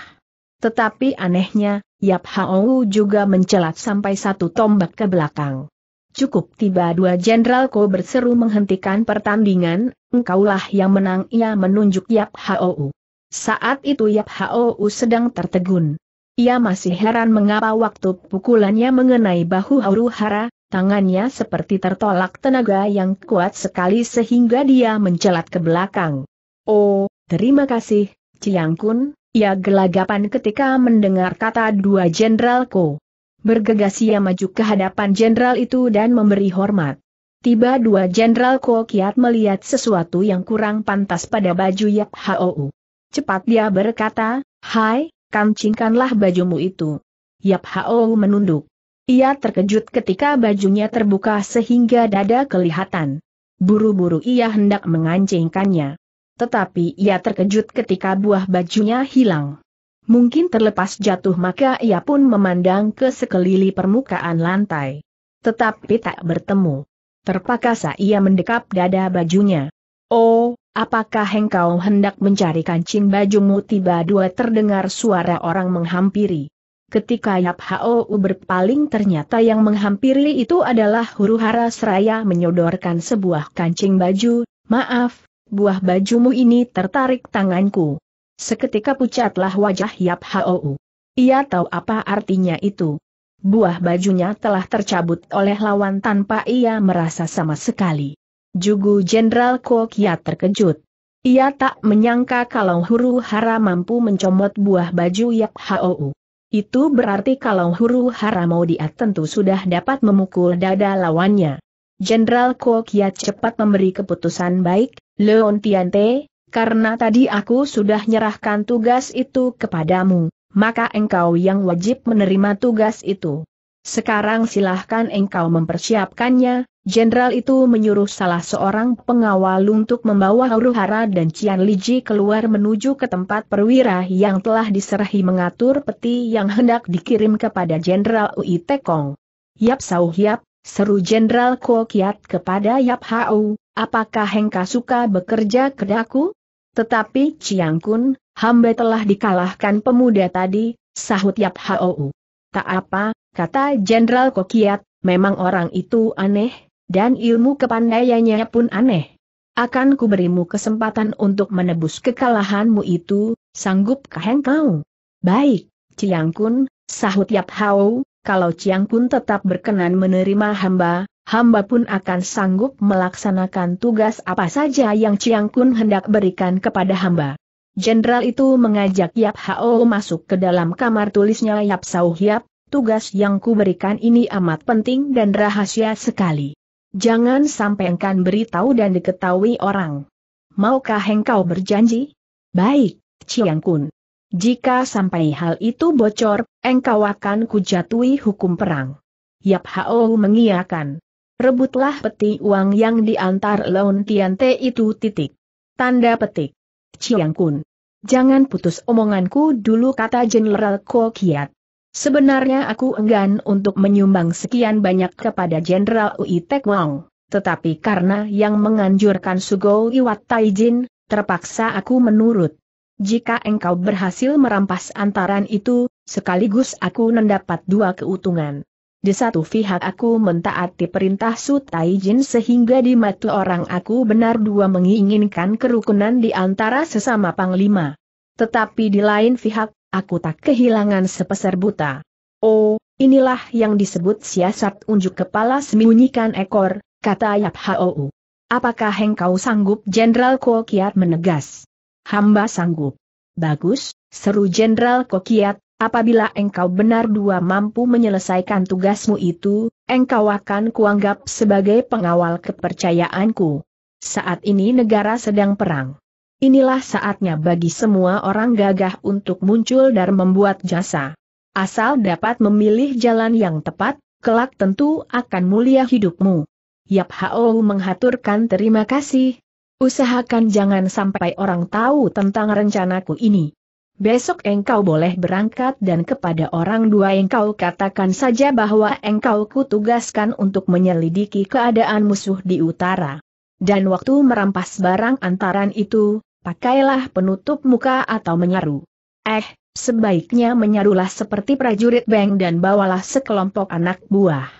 Tetapi anehnya, Yap Hao juga mencelat sampai satu tombak ke belakang. Cukup tiba dua jenderal Ko berseru menghentikan pertandingan, engkaulah yang menang ia menunjuk Yap Hao. Saat itu Yap Hao sedang tertegun. Ia masih heran mengapa waktu pukulannya mengenai bahu Hara, tangannya seperti tertolak tenaga yang kuat sekali sehingga dia mencelat ke belakang. Oh, terima kasih, Ciang Kun, ia gelagapan ketika mendengar kata dua jenderal Ko. Bergegas ia maju ke hadapan jenderal itu dan memberi hormat. Tiba dua jenderal Ko kiat melihat sesuatu yang kurang pantas pada baju Yap Hou. Cepat dia berkata, Hai, kancingkanlah bajumu itu. Yap Hao menunduk. Ia terkejut ketika bajunya terbuka sehingga dada kelihatan. Buru-buru ia hendak mengancingkannya. Tetapi ia terkejut ketika buah bajunya hilang. Mungkin terlepas jatuh maka ia pun memandang ke sekeliling permukaan lantai. Tetapi tak bertemu. Terpaksa ia mendekap dada bajunya. Oh, Apakah engkau hendak mencari kancing bajumu tiba dua terdengar suara orang menghampiri. Ketika Yap Hou berpaling ternyata yang menghampiri itu adalah huru hara seraya menyodorkan sebuah kancing baju, maaf, buah bajumu ini tertarik tanganku. Seketika pucatlah wajah Yap Hou. Ia tahu apa artinya itu. Buah bajunya telah tercabut oleh lawan tanpa ia merasa sama sekali. Jugu Jenderal Kia terkejut. Ia tak menyangka kalau huru hara mampu mencomot buah baju Yap Hou. Itu berarti kalau huru hara mau diat tentu sudah dapat memukul dada lawannya. Jenderal Kia cepat memberi keputusan baik, Leon Tiante, karena tadi aku sudah nyerahkan tugas itu kepadamu, maka engkau yang wajib menerima tugas itu. Sekarang silahkan engkau mempersiapkannya, Jenderal itu menyuruh salah seorang pengawal untuk membawa Huruhara dan Cian Liji keluar menuju ke tempat perwira yang telah diserahi mengatur peti yang hendak dikirim kepada Jenderal Ui Tekong. Yap Sauh Yap, seru Jenderal Kiat kepada Yap Hau, apakah Hengka suka bekerja daku? Tetapi Ciang Kun, hamba telah dikalahkan pemuda tadi, sahut Yap Hau. Tak apa, kata Jenderal Kiat, memang orang itu aneh, dan ilmu kepandaiannya pun aneh. Akan ku kesempatan untuk menebus kekalahanmu itu, sanggupkah engkau? Baik, Ciang Kun, sahut Yap Hao, kalau Ciang Kun tetap berkenan menerima hamba, hamba pun akan sanggup melaksanakan tugas apa saja yang Ciang Kun hendak berikan kepada hamba. Jenderal itu mengajak Yap Hao masuk ke dalam kamar tulisnya Yap Sauh Yap, tugas yang kuberikan ini amat penting dan rahasia sekali. Jangan sampai engkau beritahu dan diketahui orang. Maukah engkau berjanji? Baik, Chiang Kun. Jika sampai hal itu bocor, engkau akan kujatui hukum perang. Yap Hao mengiakan. Rebutlah peti uang yang diantar Laun Tiante itu titik. Tanda petik. Chiang Kun. Jangan putus omonganku dulu kata Jenderal Kokiat. Sebenarnya aku enggan untuk menyumbang sekian banyak kepada Jenderal Ui Tek Wang, tetapi karena yang menganjurkan Sugo Iwat Taijin, terpaksa aku menurut. Jika engkau berhasil merampas antaran itu, sekaligus aku mendapat dua keuntungan. Di satu pihak aku mentaati perintah Su Taijin sehingga di mata orang aku benar dua menginginkan kerukunan di antara sesama panglima. Tetapi di lain pihak, aku tak kehilangan sepeser buta. Oh, inilah yang disebut siasat unjuk kepala sembunyikan ekor, kata Yap Hou. Apakah engkau sanggup Jenderal Kokiat menegas? Hamba sanggup. Bagus, seru Jenderal Kokiat, apabila engkau benar dua mampu menyelesaikan tugasmu itu, engkau akan kuanggap sebagai pengawal kepercayaanku. Saat ini negara sedang perang. Inilah saatnya bagi semua orang gagah untuk muncul dan membuat jasa. Asal dapat memilih jalan yang tepat, kelak tentu akan mulia hidupmu. Yap Hao menghaturkan terima kasih. Usahakan jangan sampai orang tahu tentang rencanaku ini. Besok engkau boleh berangkat dan kepada orang dua engkau katakan saja bahwa engkau kutugaskan untuk menyelidiki keadaan musuh di utara. Dan waktu merampas barang antaran itu, pakailah penutup muka atau menyaru. Eh, sebaiknya menyarulah seperti prajurit Beng dan bawalah sekelompok anak buah.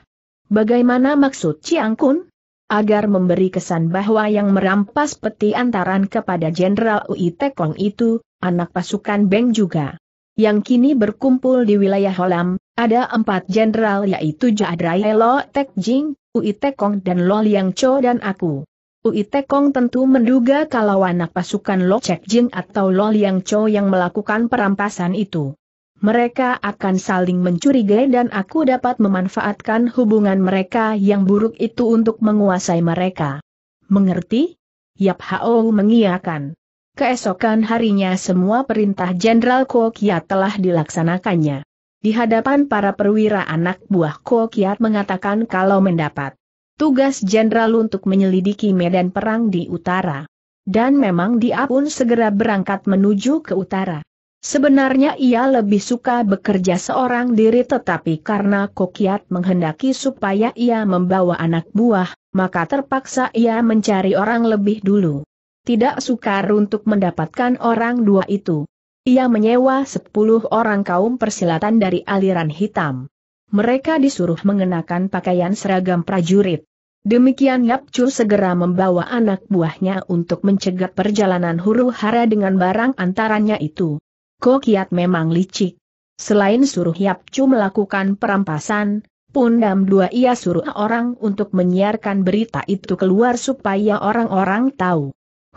Bagaimana maksud Ciang Kun? Agar memberi kesan bahwa yang merampas peti antaran kepada Jenderal Ui Tekong itu, anak pasukan Beng juga. Yang kini berkumpul di wilayah Holam, ada empat jenderal yaitu Jadrai Lo Tek Jing, Ui Tekong dan Lo Liang Cho dan aku. Ui Tekong tentu menduga kalau anak pasukan Lo Chek Jing atau Lo Liang Cho yang melakukan perampasan itu. Mereka akan saling mencurigai dan aku dapat memanfaatkan hubungan mereka yang buruk itu untuk menguasai mereka. Mengerti? Yap Hao mengiakan. Keesokan harinya semua perintah Jenderal Kokia telah dilaksanakannya. Di hadapan para perwira anak buah Kokiat mengatakan kalau mendapat tugas jenderal untuk menyelidiki medan perang di utara. Dan memang dia pun segera berangkat menuju ke utara. Sebenarnya ia lebih suka bekerja seorang diri tetapi karena Kokiat menghendaki supaya ia membawa anak buah, maka terpaksa ia mencari orang lebih dulu. Tidak sukar untuk mendapatkan orang dua itu. Ia menyewa sepuluh orang kaum persilatan dari aliran hitam. Mereka disuruh mengenakan pakaian seragam prajurit. Demikian Yap Chu segera membawa anak buahnya untuk mencegat perjalanan huru hara dengan barang antaranya itu. Kokiat memang licik. Selain suruh Yap Chu melakukan perampasan, Pundam dua ia suruh orang untuk menyiarkan berita itu keluar supaya orang-orang tahu.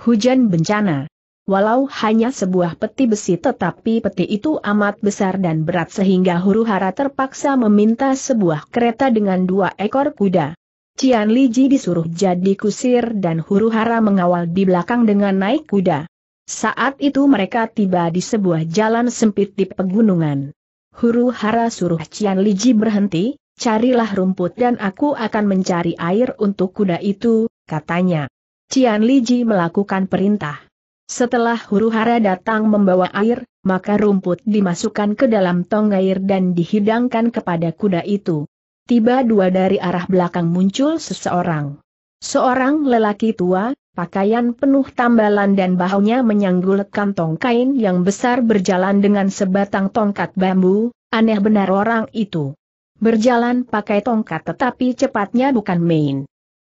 Hujan bencana. Walau hanya sebuah peti besi tetapi peti itu amat besar dan berat sehingga huru hara terpaksa meminta sebuah kereta dengan dua ekor kuda. Cian Liji disuruh jadi kusir dan huru hara mengawal di belakang dengan naik kuda. Saat itu mereka tiba di sebuah jalan sempit di pegunungan. Huru hara suruh Cian Liji berhenti, carilah rumput dan aku akan mencari air untuk kuda itu, katanya. Cian Liji melakukan perintah. Setelah huru-hara datang membawa air, maka rumput dimasukkan ke dalam tong air dan dihidangkan kepada kuda itu. Tiba dua dari arah belakang muncul seseorang. Seorang lelaki tua, pakaian penuh tambalan dan bahunya menyanggul kantong kain yang besar berjalan dengan sebatang tongkat bambu, aneh benar orang itu. Berjalan pakai tongkat tetapi cepatnya bukan main.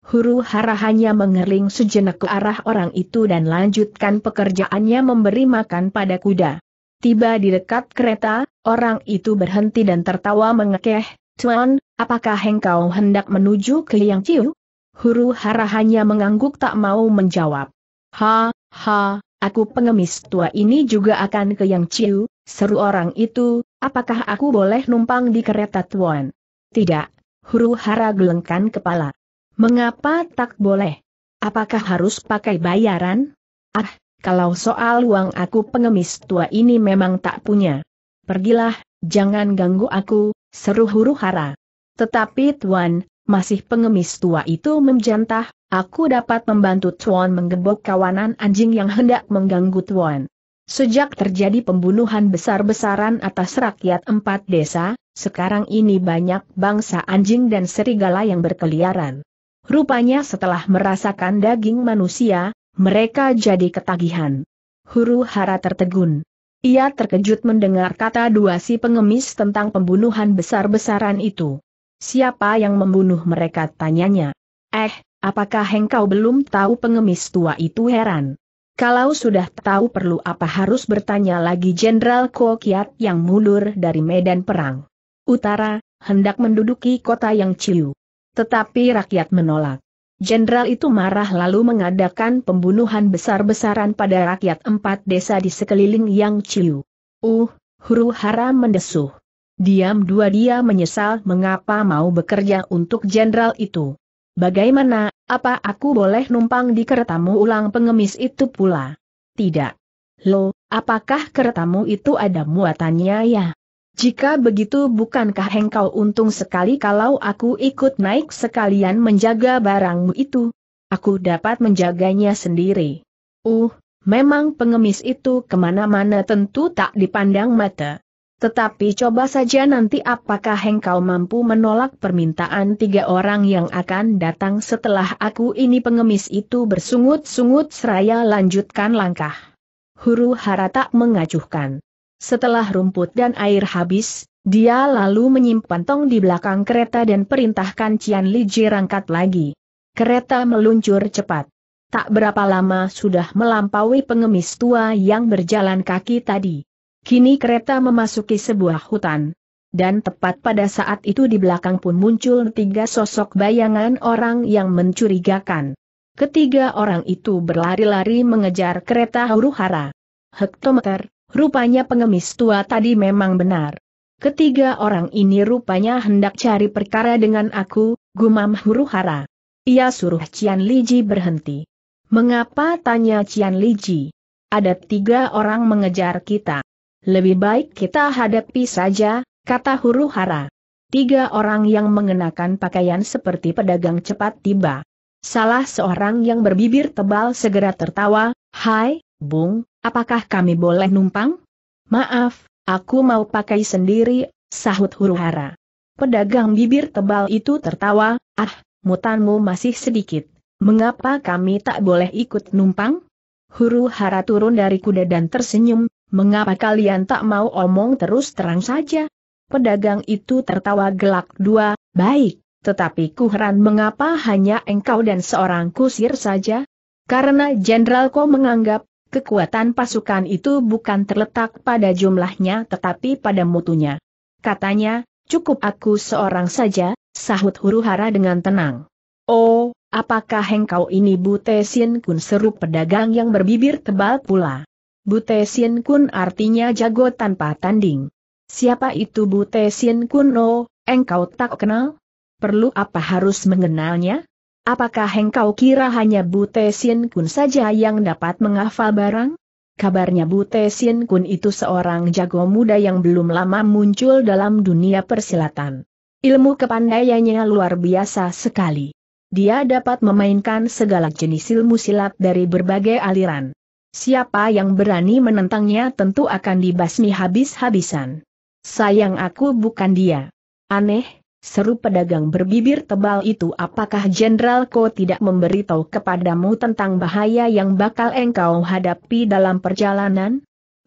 Huru hara hanya mengering sejenak ke arah orang itu dan lanjutkan pekerjaannya memberi makan pada kuda. Tiba di dekat kereta, orang itu berhenti dan tertawa mengekeh, Tuan, apakah engkau hendak menuju ke Liang Ciu? Huru hara hanya mengangguk tak mau menjawab. Ha, ha, aku pengemis tua ini juga akan ke Yang Ciu, seru orang itu, apakah aku boleh numpang di kereta Tuan? Tidak, huru hara gelengkan kepala. Mengapa tak boleh? Apakah harus pakai bayaran? Ah, kalau soal uang aku pengemis tua ini memang tak punya. Pergilah, jangan ganggu aku, seru huru hara. Tetapi tuan, masih pengemis tua itu menjantah, aku dapat membantu tuan menggebok kawanan anjing yang hendak mengganggu tuan. Sejak terjadi pembunuhan besar-besaran atas rakyat empat desa, sekarang ini banyak bangsa anjing dan serigala yang berkeliaran. Rupanya setelah merasakan daging manusia, mereka jadi ketagihan. Huru hara tertegun. Ia terkejut mendengar kata dua si pengemis tentang pembunuhan besar-besaran itu. Siapa yang membunuh mereka tanyanya. Eh, apakah engkau belum tahu pengemis tua itu heran? Kalau sudah tahu perlu apa harus bertanya lagi Jenderal Kokiat yang mundur dari medan perang. Utara, hendak menduduki kota yang ciu. Tetapi rakyat menolak. Jenderal itu marah lalu mengadakan pembunuhan besar-besaran pada rakyat empat desa di sekeliling Yang Ciu. Uh, huru hara mendesuh. Diam dua dia menyesal mengapa mau bekerja untuk jenderal itu. Bagaimana, apa aku boleh numpang di keretamu ulang pengemis itu pula? Tidak. Lo, apakah keretamu itu ada muatannya ya? Jika begitu bukankah hengkau untung sekali kalau aku ikut naik sekalian menjaga barangmu itu? Aku dapat menjaganya sendiri. Uh, memang pengemis itu kemana-mana tentu tak dipandang mata. Tetapi coba saja nanti apakah hengkau mampu menolak permintaan tiga orang yang akan datang setelah aku ini pengemis itu bersungut-sungut seraya lanjutkan langkah. Huru hara tak mengacuhkan. Setelah rumput dan air habis, dia lalu menyimpan tong di belakang kereta dan perintahkan Cian Li rangkat lagi. Kereta meluncur cepat. Tak berapa lama sudah melampaui pengemis tua yang berjalan kaki tadi. Kini kereta memasuki sebuah hutan. Dan tepat pada saat itu di belakang pun muncul tiga sosok bayangan orang yang mencurigakan. Ketiga orang itu berlari-lari mengejar kereta huru-hara. Hektometer, Rupanya pengemis tua tadi memang benar. Ketiga orang ini rupanya hendak cari perkara dengan aku, gumam huru hara. Ia suruh Cian Liji berhenti. Mengapa tanya Cian Liji? Ada tiga orang mengejar kita. Lebih baik kita hadapi saja, kata huru hara. Tiga orang yang mengenakan pakaian seperti pedagang cepat tiba. Salah seorang yang berbibir tebal segera tertawa, Hai, Bung, Apakah kami boleh numpang? Maaf, aku mau pakai sendiri, sahut Huruhara. Pedagang bibir tebal itu tertawa, ah, mutanmu masih sedikit. Mengapa kami tak boleh ikut numpang? Huru-hara turun dari kuda dan tersenyum, mengapa kalian tak mau omong terus terang saja? Pedagang itu tertawa gelak dua, baik, tetapi kuheran mengapa hanya engkau dan seorang kusir saja? Karena jenderal kau menganggap Kekuatan pasukan itu bukan terletak pada jumlahnya tetapi pada mutunya. Katanya, cukup aku seorang saja, sahut huru hara dengan tenang. Oh, apakah engkau ini Bute Kun seru pedagang yang berbibir tebal pula? Bute Kun artinya jago tanpa tanding. Siapa itu Bute Sin Kun Oh, engkau tak kenal? Perlu apa harus mengenalnya? Apakah engkau kira hanya Bute Sien Kun saja yang dapat menghafal barang? Kabarnya Bute Sien Kun itu seorang jago muda yang belum lama muncul dalam dunia persilatan. Ilmu kepandaiannya luar biasa sekali. Dia dapat memainkan segala jenis ilmu silat dari berbagai aliran. Siapa yang berani menentangnya tentu akan dibasmi habis-habisan. Sayang aku bukan dia. Aneh, Seru pedagang berbibir tebal itu apakah Jenderal Ko tidak memberitahu kepadamu tentang bahaya yang bakal engkau hadapi dalam perjalanan?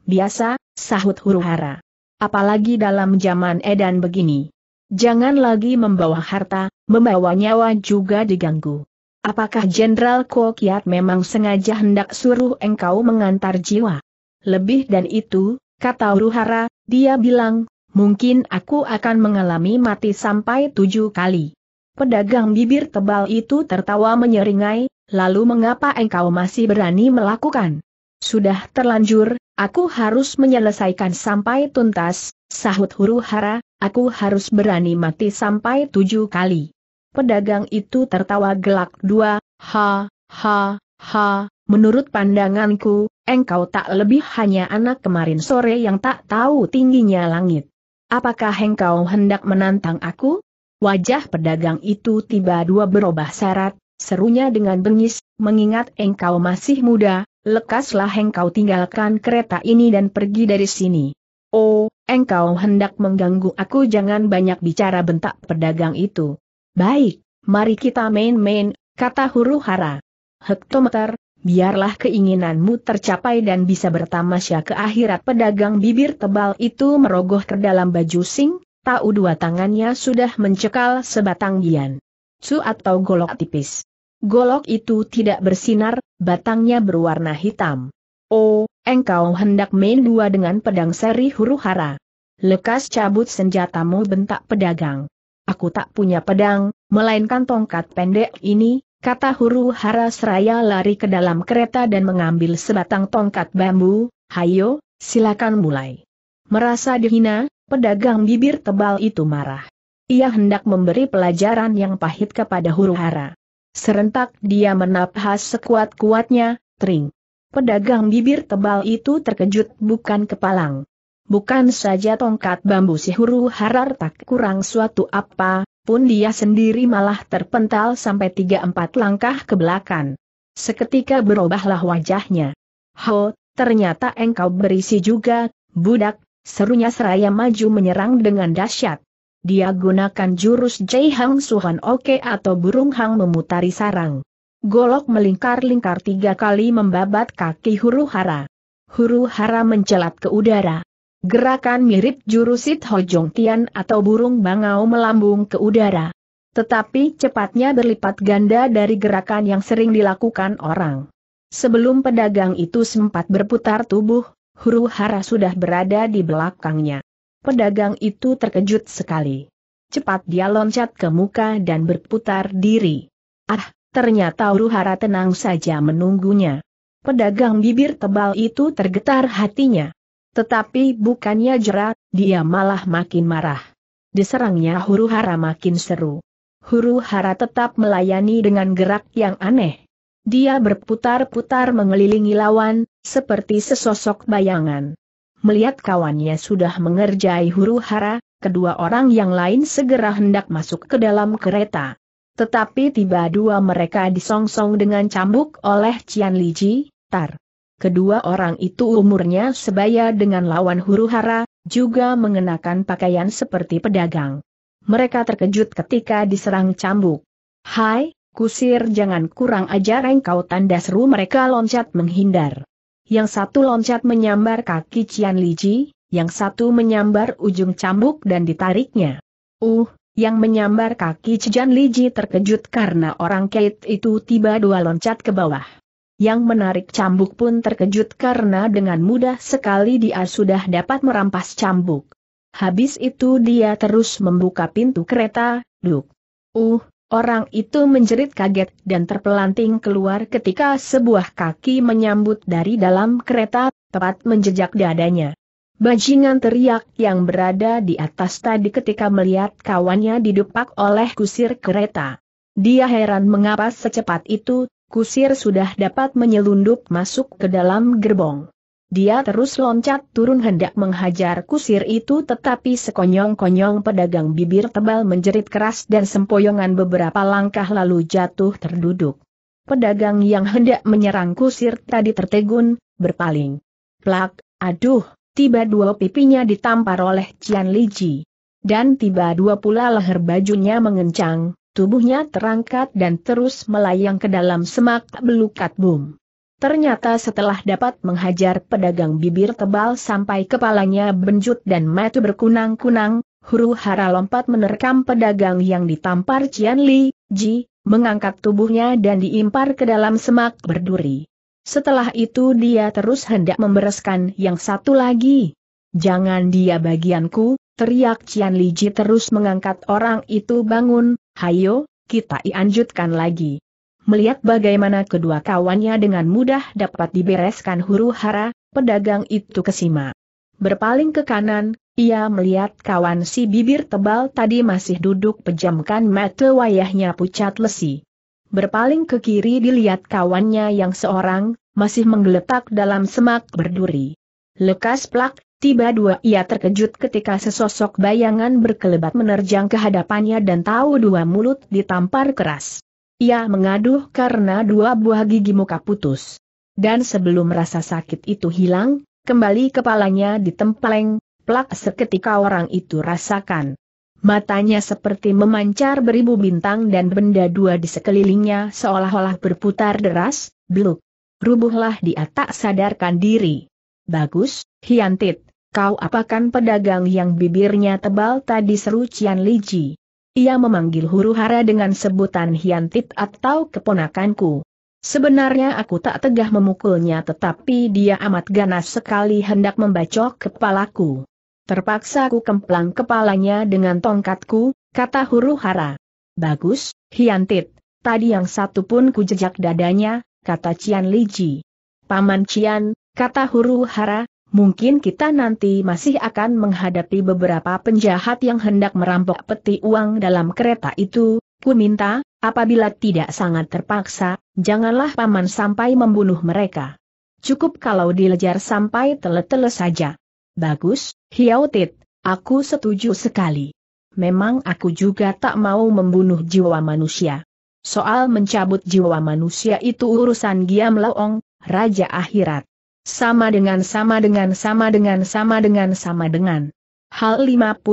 Biasa, sahut huru-hara. Apalagi dalam zaman edan begini. Jangan lagi membawa harta, membawa nyawa juga diganggu. Apakah Jenderal Ko Kiat memang sengaja hendak suruh engkau mengantar jiwa? Lebih dan itu, kata Huruhara, dia bilang, mungkin aku akan mengalami mati sampai tujuh kali. Pedagang bibir tebal itu tertawa menyeringai, lalu mengapa engkau masih berani melakukan? Sudah terlanjur, aku harus menyelesaikan sampai tuntas, sahut huru hara, aku harus berani mati sampai tujuh kali. Pedagang itu tertawa gelak dua, ha, ha, ha, menurut pandanganku, engkau tak lebih hanya anak kemarin sore yang tak tahu tingginya langit. Apakah engkau hendak menantang aku? Wajah pedagang itu tiba dua berubah syarat, serunya dengan bengis, mengingat engkau masih muda, lekaslah engkau tinggalkan kereta ini dan pergi dari sini. Oh, engkau hendak mengganggu aku jangan banyak bicara bentak pedagang itu. Baik, mari kita main-main, kata huru hara. Hektometer, biarlah keinginanmu tercapai dan bisa bertamasya ke akhirat pedagang bibir tebal itu merogoh ke dalam baju sing, tahu dua tangannya sudah mencekal sebatang gian su atau golok tipis. Golok itu tidak bersinar, batangnya berwarna hitam. Oh, engkau hendak main dua dengan pedang seri huru hara. Lekas cabut senjatamu bentak pedagang. Aku tak punya pedang, melainkan tongkat pendek ini, kata huru hara seraya lari ke dalam kereta dan mengambil sebatang tongkat bambu, hayo, silakan mulai. Merasa dihina, pedagang bibir tebal itu marah. Ia hendak memberi pelajaran yang pahit kepada huru hara. Serentak dia menapas sekuat-kuatnya, tering. Pedagang bibir tebal itu terkejut bukan kepalang. Bukan saja tongkat bambu si huru Hara tak kurang suatu apa, pun dia sendiri malah terpental sampai tiga empat langkah ke belakang. Seketika berubahlah wajahnya. Ho, ternyata engkau berisi juga, budak, serunya seraya maju menyerang dengan dahsyat. Dia gunakan jurus Jai Hang Suhan Oke atau burung hang memutari sarang. Golok melingkar-lingkar tiga kali membabat kaki huru hara. Huru hara mencelat ke udara. Gerakan mirip jurusit Hojong Tian atau burung bangau melambung ke udara. Tetapi cepatnya berlipat ganda dari gerakan yang sering dilakukan orang. Sebelum pedagang itu sempat berputar tubuh, huru hara sudah berada di belakangnya. Pedagang itu terkejut sekali. Cepat dia loncat ke muka dan berputar diri. Ah, ternyata hara tenang saja menunggunya. Pedagang bibir tebal itu tergetar hatinya. Tetapi bukannya jera, dia malah makin marah. Diserangnya huru hara makin seru. Huru hara tetap melayani dengan gerak yang aneh. Dia berputar-putar mengelilingi lawan, seperti sesosok bayangan. Melihat kawannya sudah mengerjai huru hara, kedua orang yang lain segera hendak masuk ke dalam kereta. Tetapi tiba dua mereka disongsong dengan cambuk oleh Cian Liji, Tar. Kedua orang itu umurnya sebaya dengan lawan huru hara, juga mengenakan pakaian seperti pedagang. Mereka terkejut ketika diserang cambuk. Hai, kusir jangan kurang ajar engkau tanda seru mereka loncat menghindar. Yang satu loncat menyambar kaki Cian Li Ji, yang satu menyambar ujung cambuk dan ditariknya. Uh, yang menyambar kaki Cian Li Ji terkejut karena orang Kate itu tiba dua loncat ke bawah. Yang menarik cambuk pun terkejut karena dengan mudah sekali dia sudah dapat merampas cambuk. Habis itu dia terus membuka pintu kereta, duk. Uh, orang itu menjerit kaget dan terpelanting keluar ketika sebuah kaki menyambut dari dalam kereta, tepat menjejak dadanya. Bajingan teriak yang berada di atas tadi ketika melihat kawannya didupak oleh kusir kereta. Dia heran mengapa secepat itu Kusir sudah dapat menyelundup masuk ke dalam gerbong. Dia terus loncat turun hendak menghajar kusir itu tetapi sekonyong-konyong pedagang bibir tebal menjerit keras dan sempoyongan beberapa langkah lalu jatuh terduduk. Pedagang yang hendak menyerang kusir tadi tertegun, berpaling. Plak, aduh, tiba dua pipinya ditampar oleh Cian Liji. Dan tiba dua pula leher bajunya mengencang, Tubuhnya terangkat dan terus melayang ke dalam semak belukat bum. Ternyata setelah dapat menghajar pedagang bibir tebal sampai kepalanya benjut dan mata berkunang-kunang, huru hara lompat menerkam pedagang yang ditampar Cian Li, Ji, mengangkat tubuhnya dan diimpar ke dalam semak berduri. Setelah itu dia terus hendak membereskan yang satu lagi. Jangan dia bagianku, teriak Cian Li Ji terus mengangkat orang itu bangun, Hayo, kita lanjutkan lagi. Melihat bagaimana kedua kawannya dengan mudah dapat dibereskan huru hara, pedagang itu kesima. Berpaling ke kanan, ia melihat kawan si bibir tebal tadi masih duduk pejamkan mata wayahnya pucat lesi. Berpaling ke kiri dilihat kawannya yang seorang, masih menggeletak dalam semak berduri. Lekas plak, Tiba dua ia terkejut ketika sesosok bayangan berkelebat menerjang ke hadapannya dan tahu dua mulut ditampar keras. Ia mengaduh karena dua buah gigi muka putus. Dan sebelum rasa sakit itu hilang, kembali kepalanya ditempeleng, plak seketika orang itu rasakan. Matanya seperti memancar beribu bintang dan benda dua di sekelilingnya seolah-olah berputar deras, Bluk, Rubuhlah dia tak sadarkan diri. Bagus, Hiantit kau apakan pedagang yang bibirnya tebal tadi seru Cian Liji. Ia memanggil huru hara dengan sebutan hiantit atau keponakanku. Sebenarnya aku tak tegah memukulnya tetapi dia amat ganas sekali hendak membacok kepalaku. Terpaksa ku kemplang kepalanya dengan tongkatku, kata huru hara. Bagus, Hiantit, tadi yang satu pun ku jejak dadanya, kata Cian Liji. Paman Cian, kata huru hara, mungkin kita nanti masih akan menghadapi beberapa penjahat yang hendak merampok peti uang dalam kereta itu, ku minta, apabila tidak sangat terpaksa, janganlah paman sampai membunuh mereka. Cukup kalau dilejar sampai tele-tele saja. Bagus, Hiautit, aku setuju sekali. Memang aku juga tak mau membunuh jiwa manusia. Soal mencabut jiwa manusia itu urusan Giam Laong, Raja Akhirat. Sama dengan sama dengan sama dengan sama dengan sama dengan. Hal 54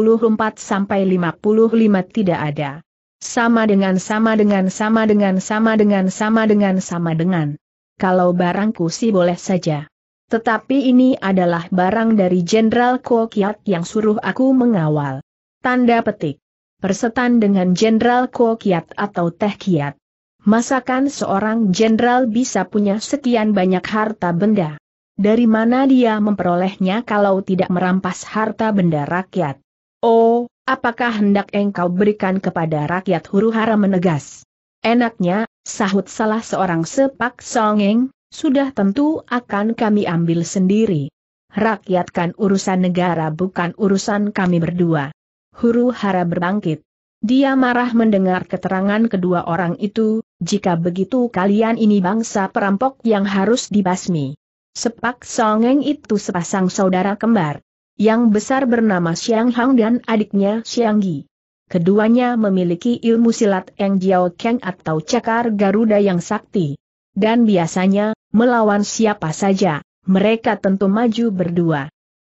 sampai 55 tidak ada. Sama dengan sama dengan sama dengan sama dengan sama dengan sama dengan. Kalau barangku sih boleh saja. Tetapi ini adalah barang dari Jenderal Kokiat yang suruh aku mengawal. Tanda petik. Persetan dengan Jenderal Kokiat atau Teh Kiat. Masakan seorang jenderal bisa punya sekian banyak harta benda? Dari mana dia memperolehnya kalau tidak merampas harta benda rakyat? Oh, apakah hendak engkau berikan kepada rakyat huru hara menegas? Enaknya, sahut salah seorang sepak songeng, sudah tentu akan kami ambil sendiri. Rakyat kan urusan negara bukan urusan kami berdua. Huru hara berbangkit. Dia marah mendengar keterangan kedua orang itu, jika begitu kalian ini bangsa perampok yang harus dibasmi. Sepak Songeng itu sepasang saudara kembar. Yang besar bernama Xiang Hang dan adiknya Xiang Yi. Keduanya memiliki ilmu silat Eng Jiao Keng atau cakar Garuda yang sakti. Dan biasanya, melawan siapa saja, mereka tentu maju berdua.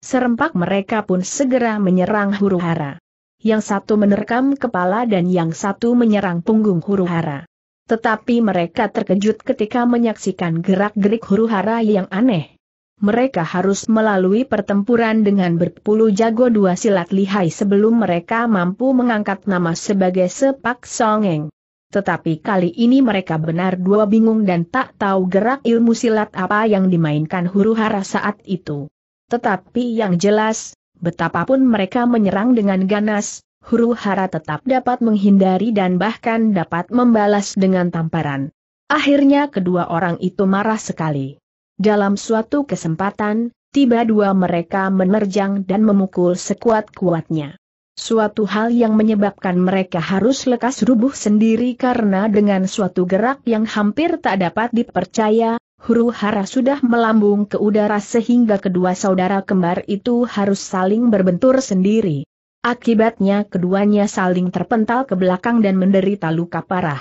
Serempak mereka pun segera menyerang huru hara. Yang satu menerkam kepala dan yang satu menyerang punggung huru hara. Tetapi mereka terkejut ketika menyaksikan gerak-gerik huru-hara yang aneh. Mereka harus melalui pertempuran dengan berpuluh jago dua silat lihai sebelum mereka mampu mengangkat nama sebagai sepak songeng. Tetapi kali ini mereka benar dua bingung dan tak tahu gerak ilmu silat apa yang dimainkan huru hara saat itu. Tetapi yang jelas, betapapun mereka menyerang dengan ganas, huru hara tetap dapat menghindari dan bahkan dapat membalas dengan tamparan. Akhirnya kedua orang itu marah sekali. Dalam suatu kesempatan, tiba dua mereka menerjang dan memukul sekuat-kuatnya. Suatu hal yang menyebabkan mereka harus lekas rubuh sendiri karena dengan suatu gerak yang hampir tak dapat dipercaya, huru hara sudah melambung ke udara sehingga kedua saudara kembar itu harus saling berbentur sendiri. Akibatnya keduanya saling terpental ke belakang dan menderita luka parah.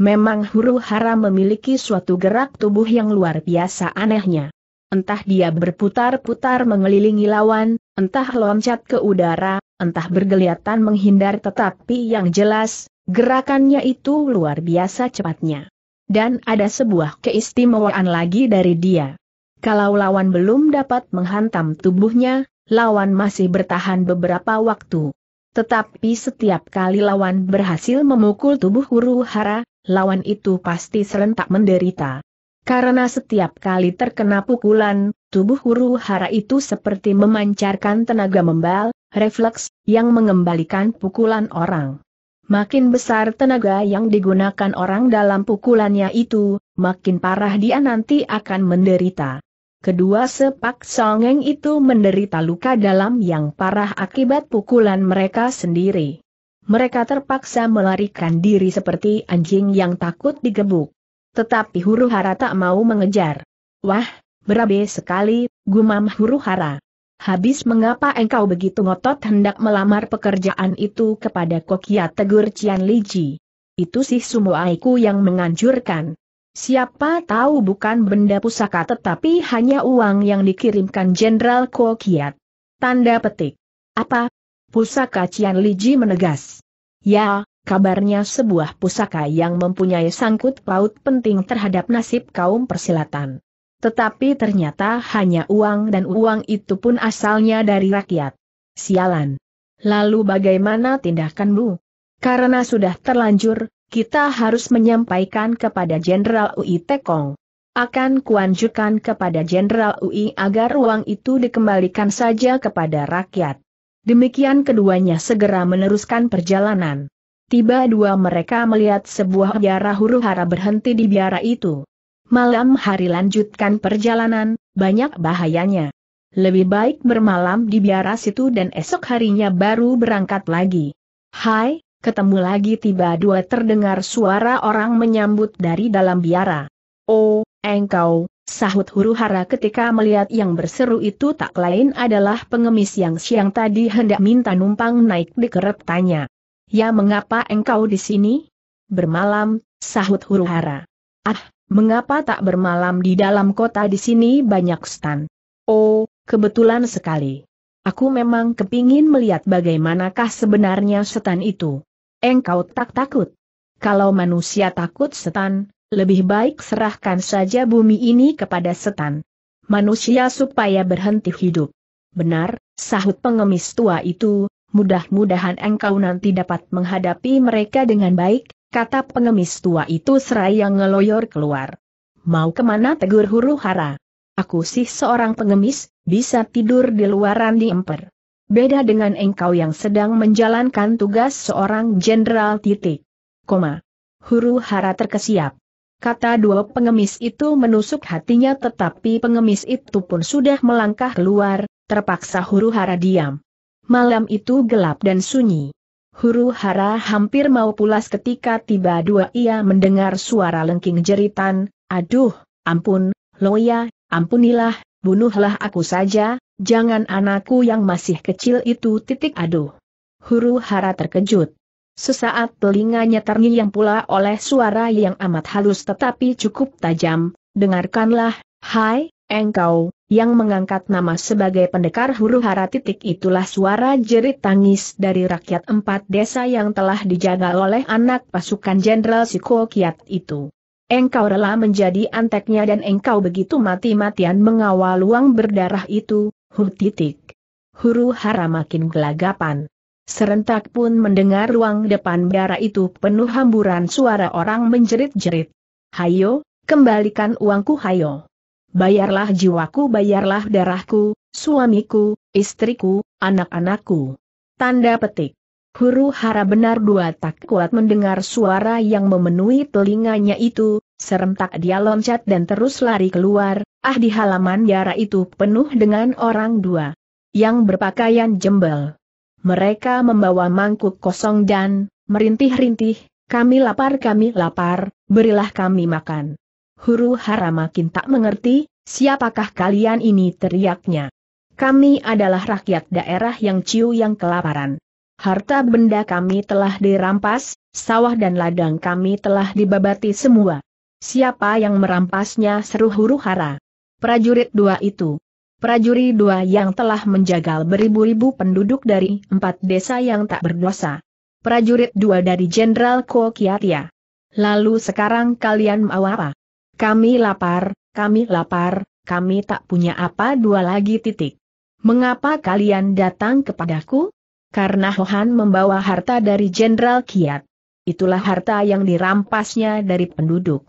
Memang huru hara memiliki suatu gerak tubuh yang luar biasa anehnya. Entah dia berputar-putar mengelilingi lawan, entah loncat ke udara, entah bergeliatan menghindar tetapi yang jelas, gerakannya itu luar biasa cepatnya. Dan ada sebuah keistimewaan lagi dari dia. Kalau lawan belum dapat menghantam tubuhnya, lawan masih bertahan beberapa waktu. Tetapi setiap kali lawan berhasil memukul tubuh huru hara, lawan itu pasti serentak menderita. Karena setiap kali terkena pukulan, tubuh huru hara itu seperti memancarkan tenaga membal, refleks, yang mengembalikan pukulan orang. Makin besar tenaga yang digunakan orang dalam pukulannya itu, makin parah dia nanti akan menderita. Kedua sepak songeng itu menderita luka dalam yang parah akibat pukulan mereka sendiri. Mereka terpaksa melarikan diri seperti anjing yang takut digebuk. Tetapi huru hara tak mau mengejar. Wah, berabe sekali, gumam huru hara. Habis mengapa engkau begitu ngotot hendak melamar pekerjaan itu kepada Kokia Tegur Cian Liji? Itu sih semua aku yang menganjurkan. Siapa tahu bukan benda pusaka tetapi hanya uang yang dikirimkan Jenderal Kiat. Tanda petik. Apa? Pusaka Cian Liji menegas. Ya, kabarnya sebuah pusaka yang mempunyai sangkut paut penting terhadap nasib kaum persilatan. Tetapi ternyata hanya uang dan uang itu pun asalnya dari rakyat. Sialan. Lalu bagaimana tindakanmu? Karena sudah terlanjur, kita harus menyampaikan kepada Jenderal UI Tekong. Akan kuanjukan kepada Jenderal UI agar uang itu dikembalikan saja kepada rakyat. Demikian keduanya segera meneruskan perjalanan. Tiba dua mereka melihat sebuah biara huru hara berhenti di biara itu. Malam hari lanjutkan perjalanan, banyak bahayanya. Lebih baik bermalam di biara situ dan esok harinya baru berangkat lagi. Hai, ketemu lagi tiba dua terdengar suara orang menyambut dari dalam biara. Oh, engkau, sahut huru hara ketika melihat yang berseru itu tak lain adalah pengemis yang siang tadi hendak minta numpang naik di keretanya. Ya mengapa engkau di sini? Bermalam, sahut huru hara. Ah, mengapa tak bermalam di dalam kota di sini banyak stan? Oh, kebetulan sekali. Aku memang kepingin melihat bagaimanakah sebenarnya setan itu engkau tak takut. Kalau manusia takut setan, lebih baik serahkan saja bumi ini kepada setan. Manusia supaya berhenti hidup. Benar, sahut pengemis tua itu, mudah-mudahan engkau nanti dapat menghadapi mereka dengan baik, kata pengemis tua itu seraya ngeloyor keluar. Mau kemana tegur huru hara? Aku sih seorang pengemis, bisa tidur di luaran di emper. Beda dengan engkau yang sedang menjalankan tugas seorang jenderal titik. Koma. Huru hara terkesiap. Kata dua pengemis itu menusuk hatinya tetapi pengemis itu pun sudah melangkah keluar, terpaksa huru hara diam. Malam itu gelap dan sunyi. Huru hara hampir mau pulas ketika tiba dua ia mendengar suara lengking jeritan, aduh, ampun, Loya, ampunilah, bunuhlah aku saja, jangan anakku yang masih kecil itu titik aduh. Huru hara terkejut. Sesaat telinganya terngiang pula oleh suara yang amat halus tetapi cukup tajam, dengarkanlah, hai, engkau, yang mengangkat nama sebagai pendekar huru hara titik itulah suara jerit tangis dari rakyat empat desa yang telah dijaga oleh anak pasukan Jenderal Sikokiat itu. Engkau rela menjadi anteknya dan engkau begitu mati-matian mengawal uang berdarah itu, Hur. titik. Huru hara makin gelagapan. Serentak pun mendengar ruang depan darah itu penuh hamburan suara orang menjerit-jerit. Hayo, kembalikan uangku hayo. Bayarlah jiwaku bayarlah darahku, suamiku, istriku, anak-anakku. Tanda petik. Huru hara benar dua tak kuat mendengar suara yang memenuhi telinganya itu, serentak dia loncat dan terus lari keluar, ah di halaman yara itu penuh dengan orang dua yang berpakaian jembel. Mereka membawa mangkuk kosong dan, merintih-rintih, kami lapar kami lapar, berilah kami makan. Huru hara makin tak mengerti, siapakah kalian ini teriaknya. Kami adalah rakyat daerah yang ciu yang kelaparan. Harta benda kami telah dirampas, sawah dan ladang kami telah dibabati semua. Siapa yang merampasnya seru huru hara. Prajurit dua itu. Prajurit dua yang telah menjagal beribu-ribu penduduk dari empat desa yang tak berdosa. Prajurit dua dari Jenderal Kokiatia. Lalu sekarang kalian mau apa? Kami lapar, kami lapar, kami tak punya apa dua lagi titik. Mengapa kalian datang kepadaku? karena Hohan membawa harta dari Jenderal Kiat. Itulah harta yang dirampasnya dari penduduk.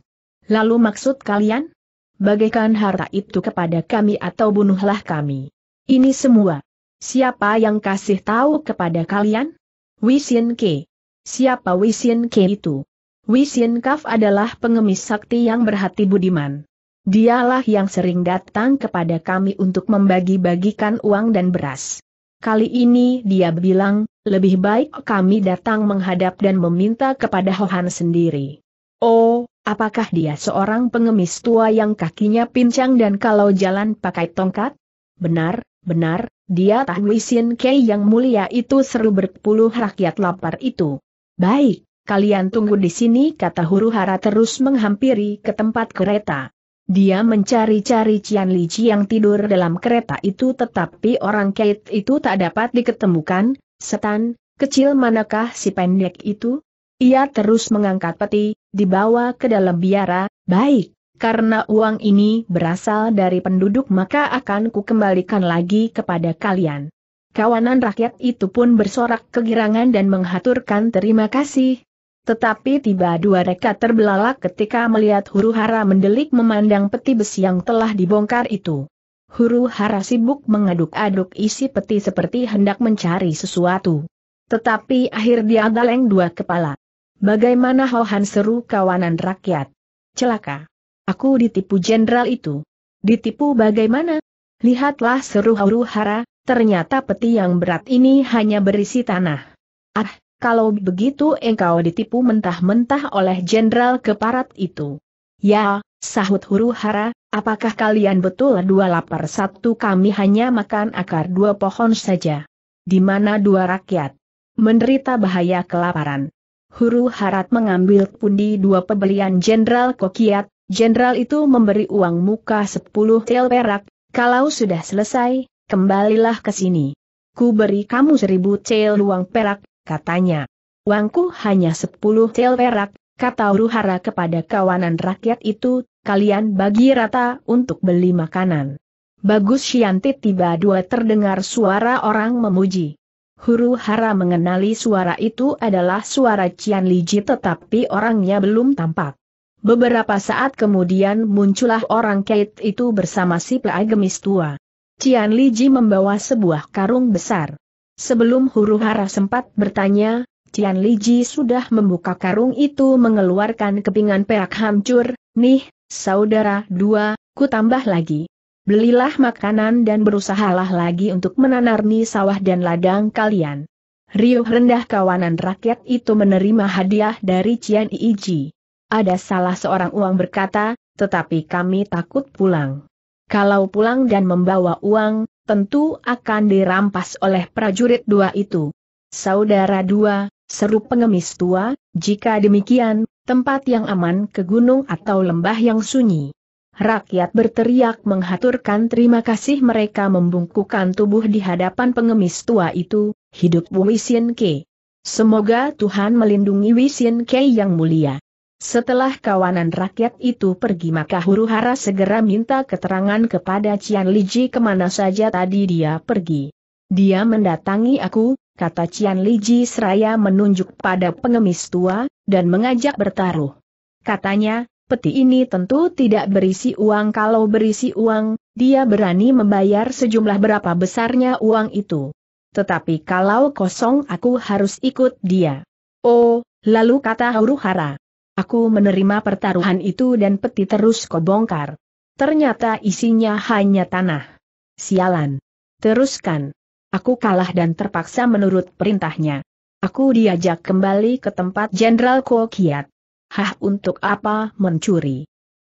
Lalu maksud kalian? Bagaikan harta itu kepada kami atau bunuhlah kami. Ini semua. Siapa yang kasih tahu kepada kalian? Wisin Ke. Siapa Wisin Ke itu? Wisin Kaf adalah pengemis sakti yang berhati budiman. Dialah yang sering datang kepada kami untuk membagi-bagikan uang dan beras. Kali ini dia bilang, lebih baik kami datang menghadap dan meminta kepada Hohan sendiri. Oh, apakah dia seorang pengemis tua yang kakinya pincang dan kalau jalan pakai tongkat? Benar, benar, dia tahu isin Kei yang mulia itu seru berpuluh rakyat lapar itu. Baik, kalian tunggu di sini kata huru hara terus menghampiri ke tempat kereta. Dia mencari-cari Cian Li yang tidur dalam kereta itu tetapi orang Kate itu tak dapat diketemukan, setan, kecil manakah si pendek itu? Ia terus mengangkat peti, dibawa ke dalam biara, baik, karena uang ini berasal dari penduduk maka akan ku-kembalikan lagi kepada kalian. Kawanan rakyat itu pun bersorak kegirangan dan menghaturkan terima kasih, tetapi tiba dua reka terbelalak ketika melihat huru hara mendelik memandang peti besi yang telah dibongkar itu. Huru hara sibuk mengaduk-aduk isi peti seperti hendak mencari sesuatu. Tetapi akhir dia galeng dua kepala. Bagaimana Hohan seru kawanan rakyat? Celaka. Aku ditipu jenderal itu. Ditipu bagaimana? Lihatlah seru huru hara, ternyata peti yang berat ini hanya berisi tanah. Ah, kalau begitu engkau ditipu mentah-mentah oleh jenderal keparat itu. Ya, sahut huru hara, apakah kalian betul dua lapar satu kami hanya makan akar dua pohon saja? Di mana dua rakyat? Menderita bahaya kelaparan. Huru harat mengambil pundi dua pembelian Jenderal Kokiat, Jenderal itu memberi uang muka sepuluh tel perak, kalau sudah selesai, kembalilah ke sini. Ku beri kamu seribu tel uang perak, katanya. Uangku hanya sepuluh tel perak, kata Uruhara kepada kawanan rakyat itu, kalian bagi rata untuk beli makanan. Bagus Shianti tiba dua terdengar suara orang memuji. Huru Hara mengenali suara itu adalah suara Cian Liji tetapi orangnya belum tampak. Beberapa saat kemudian muncullah orang Kate itu bersama si gemis tua. Cian Liji membawa sebuah karung besar. Sebelum huru hara sempat bertanya, Li Liji sudah membuka karung itu mengeluarkan kepingan perak hancur, nih, saudara dua, ku tambah lagi. Belilah makanan dan berusahalah lagi untuk menanarni sawah dan ladang kalian. Riuh rendah kawanan rakyat itu menerima hadiah dari Cian Iji. Ada salah seorang uang berkata, tetapi kami takut pulang. Kalau pulang dan membawa uang, tentu akan dirampas oleh prajurit dua itu. Saudara dua, seru pengemis tua, jika demikian, tempat yang aman ke gunung atau lembah yang sunyi. Rakyat berteriak menghaturkan terima kasih mereka membungkukan tubuh di hadapan pengemis tua itu, hidup Wisin Ke. Semoga Tuhan melindungi Wisin Ke yang mulia. Setelah kawanan rakyat itu pergi maka huru hara segera minta keterangan kepada Cian Liji kemana saja tadi dia pergi. Dia mendatangi aku, kata Cian Liji seraya menunjuk pada pengemis tua, dan mengajak bertaruh. Katanya, peti ini tentu tidak berisi uang kalau berisi uang, dia berani membayar sejumlah berapa besarnya uang itu. Tetapi kalau kosong aku harus ikut dia. Oh, lalu kata huru hara. Aku menerima pertaruhan itu dan peti terus kau bongkar. Ternyata isinya hanya tanah. Sialan. Teruskan. Aku kalah dan terpaksa menurut perintahnya. Aku diajak kembali ke tempat Jenderal Kokiat. Hah untuk apa mencuri?